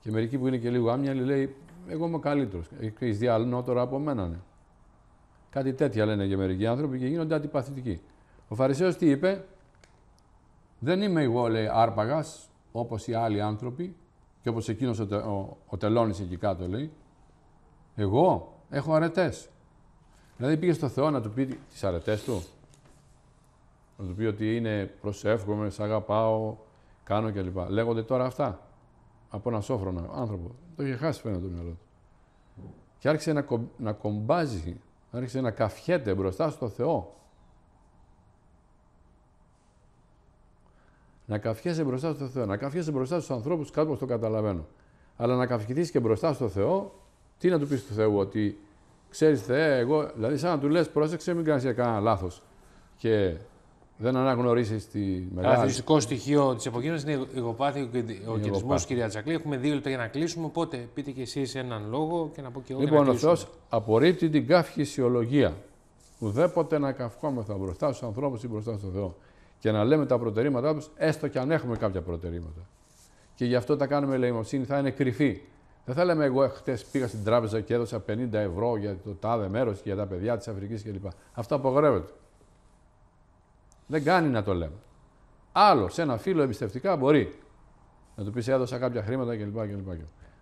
Και μερικοί που είναι και λίγο άμυαλοι λέει εγώ είμαι καλύτερος. Έχει διαλυνότερο από μένα. Ναι. Κάτι τέτοια λένε και μερικοί άνθρωποι και γίνονται αντιπαθητικοί. Ο Φαρισαίος τι είπε, δεν είμαι εγώ λέει άρπαγας όπως οι άλλοι άνθρωποι και όπως εκείνος ο, ο, τελώνης εκεί κάτω λέει. Εγώ έχω αρετές. Δηλαδή πήγε στο Θεό να του πει τις αρετές του. Να του πει ότι είναι προσεύχομαι, σ' αγαπάω, κάνω κλπ. Λέγονται τώρα αυτά από ένα σόφρονο άνθρωπο. Το είχε χάσει φαίνεται το μυαλό του. Και άρχισε να, να κομπάζει, άρχισε να καφιέται μπροστά στο Θεό. Να καφιέσαι μπροστά στο Θεό, να καφιέσαι μπροστά στους ανθρώπους κάπω το καταλαβαίνω. Αλλά να καυχηθείς και μπροστά στο Θεό, τι να του πεις του Θεού, ότι ξέρεις Θεέ, εγώ, δηλαδή σαν να του λες πρόσεξε, μην κάνεις κανένα λάθος. Και δεν αναγνωρίσεις τη μεγάλη. Χαρακτηριστικό στοιχείο της εποχής είναι η εγωπάθεια και ο κερδισμό, κυρία Τσακλή. Έχουμε δύο λεπτά για να κλείσουμε. Οπότε πείτε κι εσείς έναν λόγο και να πω και εγώ. Λοιπόν, ο Θεός απορρίπτει την ισιολογία. Ουδέποτε να καυχόμεθα μπροστά στους ανθρώπους ή μπροστά στον Θεό. Και να λέμε τα προτερήματά τους, έστω και αν έχουμε κάποια προτερήματα. Και γι' αυτό τα κάνουμε ελεημοσύνη, θα είναι κρυφή. Δεν θα λέμε εγώ χτες πήγα στην τράπεζα και έδωσα 50 ευρώ για το τάδε μέρος και για τα παιδιά της Αφρικής κλπ. Αυτό απογορεύεται. Δεν κάνει να το λέμε. Άλλος σε ένα φίλο εμπιστευτικά μπορεί να του πεις: Έδωσα κάποια χρήματα κλπ. κλπ.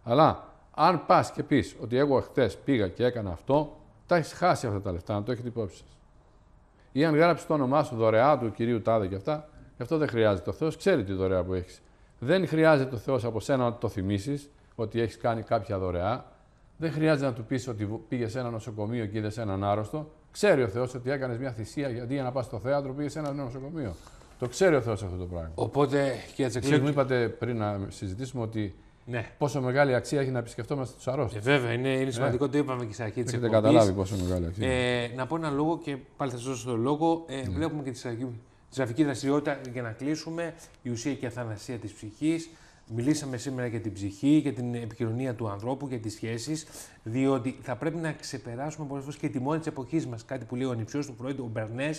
Αλλά αν πας και πεις ότι εγώ χτε πήγα και έκανα αυτό, τα έχεις χάσει αυτά τα λεφτά, να το έχετε υπόψη σας. Ή αν γράψεις το όνομά σου δωρεά του κυρίου Τάδε και αυτά, γι' αυτό δεν χρειάζεται. Ο Θεός ξέρει τη δωρεά που έχεις. Δεν χρειάζεται ο Θεός από σένα να το θυμίσεις ότι έχεις κάνει κάποια δωρεά. Δεν χρειάζεται να του πεις ότι πήγες σε ένα νοσοκομείο και είδες έναν άρρωστο. Ξέρει ο Θεός ότι έκανες μια θυσία γιατί για να πας στο θέατρο πήγες σε ένα νοσοκομείο. Το ξέρει ο Θεός αυτό το πράγμα. Οπότε και έτσι Μου είπατε πριν να συζητήσουμε ότι ναι. πόσο μεγάλη αξία έχει να επισκεφτόμαστε τους αρρώστους. Ε, βέβαια, είναι, είναι ε. σημαντικό, ε. το είπαμε και στην αρχή της εκπομπή. Έχετε καταλάβει πόσο μεγάλη αξία. Ε, να πω ένα λόγο και πάλι θα σας δώσω το λόγο. Ε, ναι. Βλέπουμε και τη γραφική δραστηριότητα για να κλείσουμε. Η ουσία και η αθανασία της ψυχής. Μιλήσαμε σήμερα για την ψυχή, για την επικοινωνία του ανθρώπου, για τις σχέσεις, διότι θα πρέπει να ξεπεράσουμε πολλές φορές και τη μόνη της εποχής μας. Κάτι που λέει ο του Φρόιντ, ο Μπερνές,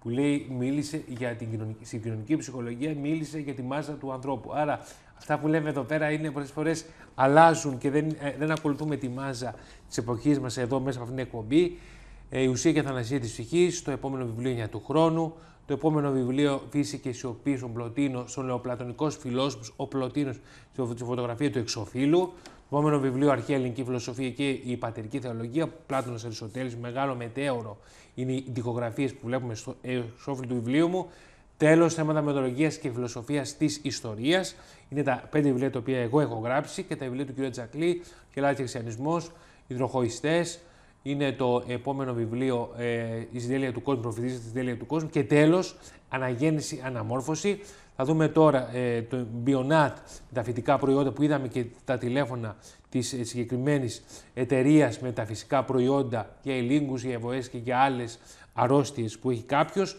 που λέει, μίλησε για την κοινωνική, στην κοινωνική ψυχολογία, μίλησε για τη μάζα του ανθρώπου. Άρα, αυτά που λέμε εδώ πέρα είναι πολλές φορές αλλάζουν και δεν, ε, δεν ακολουθούμε τη μάζα της εποχής μας εδώ μέσα από αυτήν την εκπομπή. Ε, η ουσία και η θανασία της ψυχής, το επόμενο βιβλίο του χρόνου το επόμενο βιβλίο «Φύση και σιωπή» στον Πλωτίνο, στον λεοπλατωνικό φιλόσοφος, ο Πλωτίνος, στη φωτογραφία του εξοφίλου. Το επόμενο βιβλίο «Αρχαία ελληνική φιλοσοφία και η πατερική θεολογία», Πλάτωνο Αριστοτέλης, μεγάλο μετέωρο, είναι οι δικογραφίε που βλέπουμε στο εξώφυλλο του βιβλίου μου. Τέλος, θέματα μετολογία και φιλοσοφίας της ιστορίας. Είναι τα πέντε βιβλία τα οποία εγώ έχω γράψει και τα βιβλία του κ. Τζακλή, Κελάτη Χριστιανισμό, Ιδροχοϊστέ, είναι το επόμενο βιβλίο ε, «Η συντέλεια του κόσμου», «Προφητής της συντέλεια του κόσμου» και τέλος «Αναγέννηση, αναμόρφωση». Θα δούμε τώρα ε, το Bionat, τα φυτικά προϊόντα που είδαμε και τα τηλέφωνα της ε, συγκεκριμένης εταιρείας με τα φυσικά προϊόντα για ελίγκους, για ευωές και για άλλες αρρώστιες που έχει κάποιος.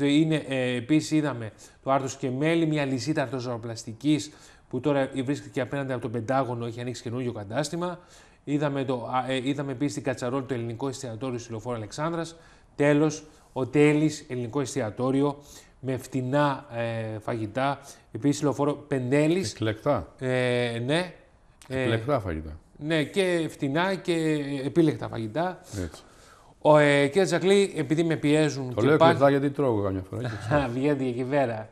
Είναι, ε, επίσης είδαμε το άρθρο και μέλι, μια λυσίτα αρτοζαροπλαστικής που τώρα βρίσκεται και απέναντι από το Πεντάγωνο, έχει ανοίξει καινούριο κατάστημα. Είδαμε, το, ε, είδαμε επίσης την Κατσαρόλ το ελληνικό εστιατόριο στη Λεωφόρα Αλεξάνδρας Τέλος, ο Τέλης ελληνικό εστιατόριο με φτηνά ε, φαγητά. Επίσης λεωφόρο Πεντέλη. Εκλεκτά. Ε, ναι. Ε, Εκλεκτά φαγητά. Ναι, και φτηνά και επίλεκτα φαγητά. Έτσι. Ο, ε, κύριε Τζακλή, επειδή με πιέζουν. Το και λέω πάνε... κλειδά γιατί τρώω καμιά φορά. Βγαίνει εκεί πέρα.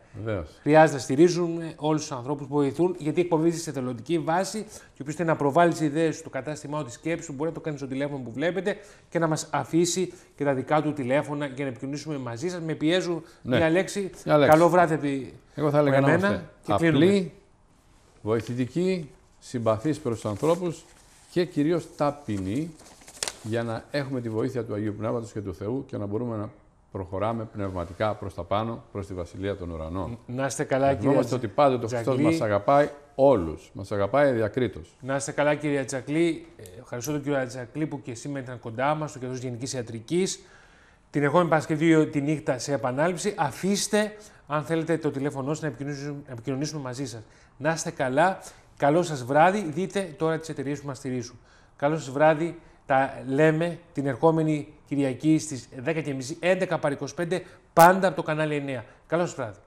Χρειάζεται να στηρίζουμε όλους τους ανθρώπους που βοηθούν, γιατί εκπομπίζει σε θελοντική βάση και όποιος θέλει να προβάλλει τις ιδέες στο κατάστημά του τη σκέψη, μπορεί να το κάνει στο τηλέφωνο που βλέπετε και να μας αφήσει και τα δικά του τηλέφωνα για να επικοινωνήσουμε μαζί σας. Με πιέζουν ναι. μια, λέξη. Καλό βράδυ επί... Εγώ θα έλεγα βοηθητική, συμπαθή προς τους ανθρώπους και κυρίως ταπεινή για να έχουμε τη βοήθεια του Αγίου Πνεύματος και του Θεού και να μπορούμε να προχωράμε πνευματικά προς τα πάνω, προς τη Βασιλεία των Ουρανών. Να είστε καλά, να κύριε ότι πάντοτε ο Χριστός μας αγαπάει όλους. Μας αγαπάει διακρίτως. Να είστε καλά, κύριε Τζακλή. Ε, ευχαριστώ τον κύριο Τζακλή που και σήμερα ήταν κοντά μας, ο κ. Γενικής Ιατρικής. Την επόμενη Παρασκευή τη νύχτα σε επανάληψη. Αφήστε, αν θέλετε, το τηλέφωνό σας να επικοινωνήσουμε, επικοινωνήσουμε μαζί σας. Να είστε καλά. Καλό σας βράδυ. Δείτε τώρα τις εταιρείες που μας στηρίζουν. Καλό σας βράδυ. Τα λέμε την ερχόμενη Κυριακή στις 10.30, 11 πάντα από το κανάλι 9. Καλό σας βράδυ.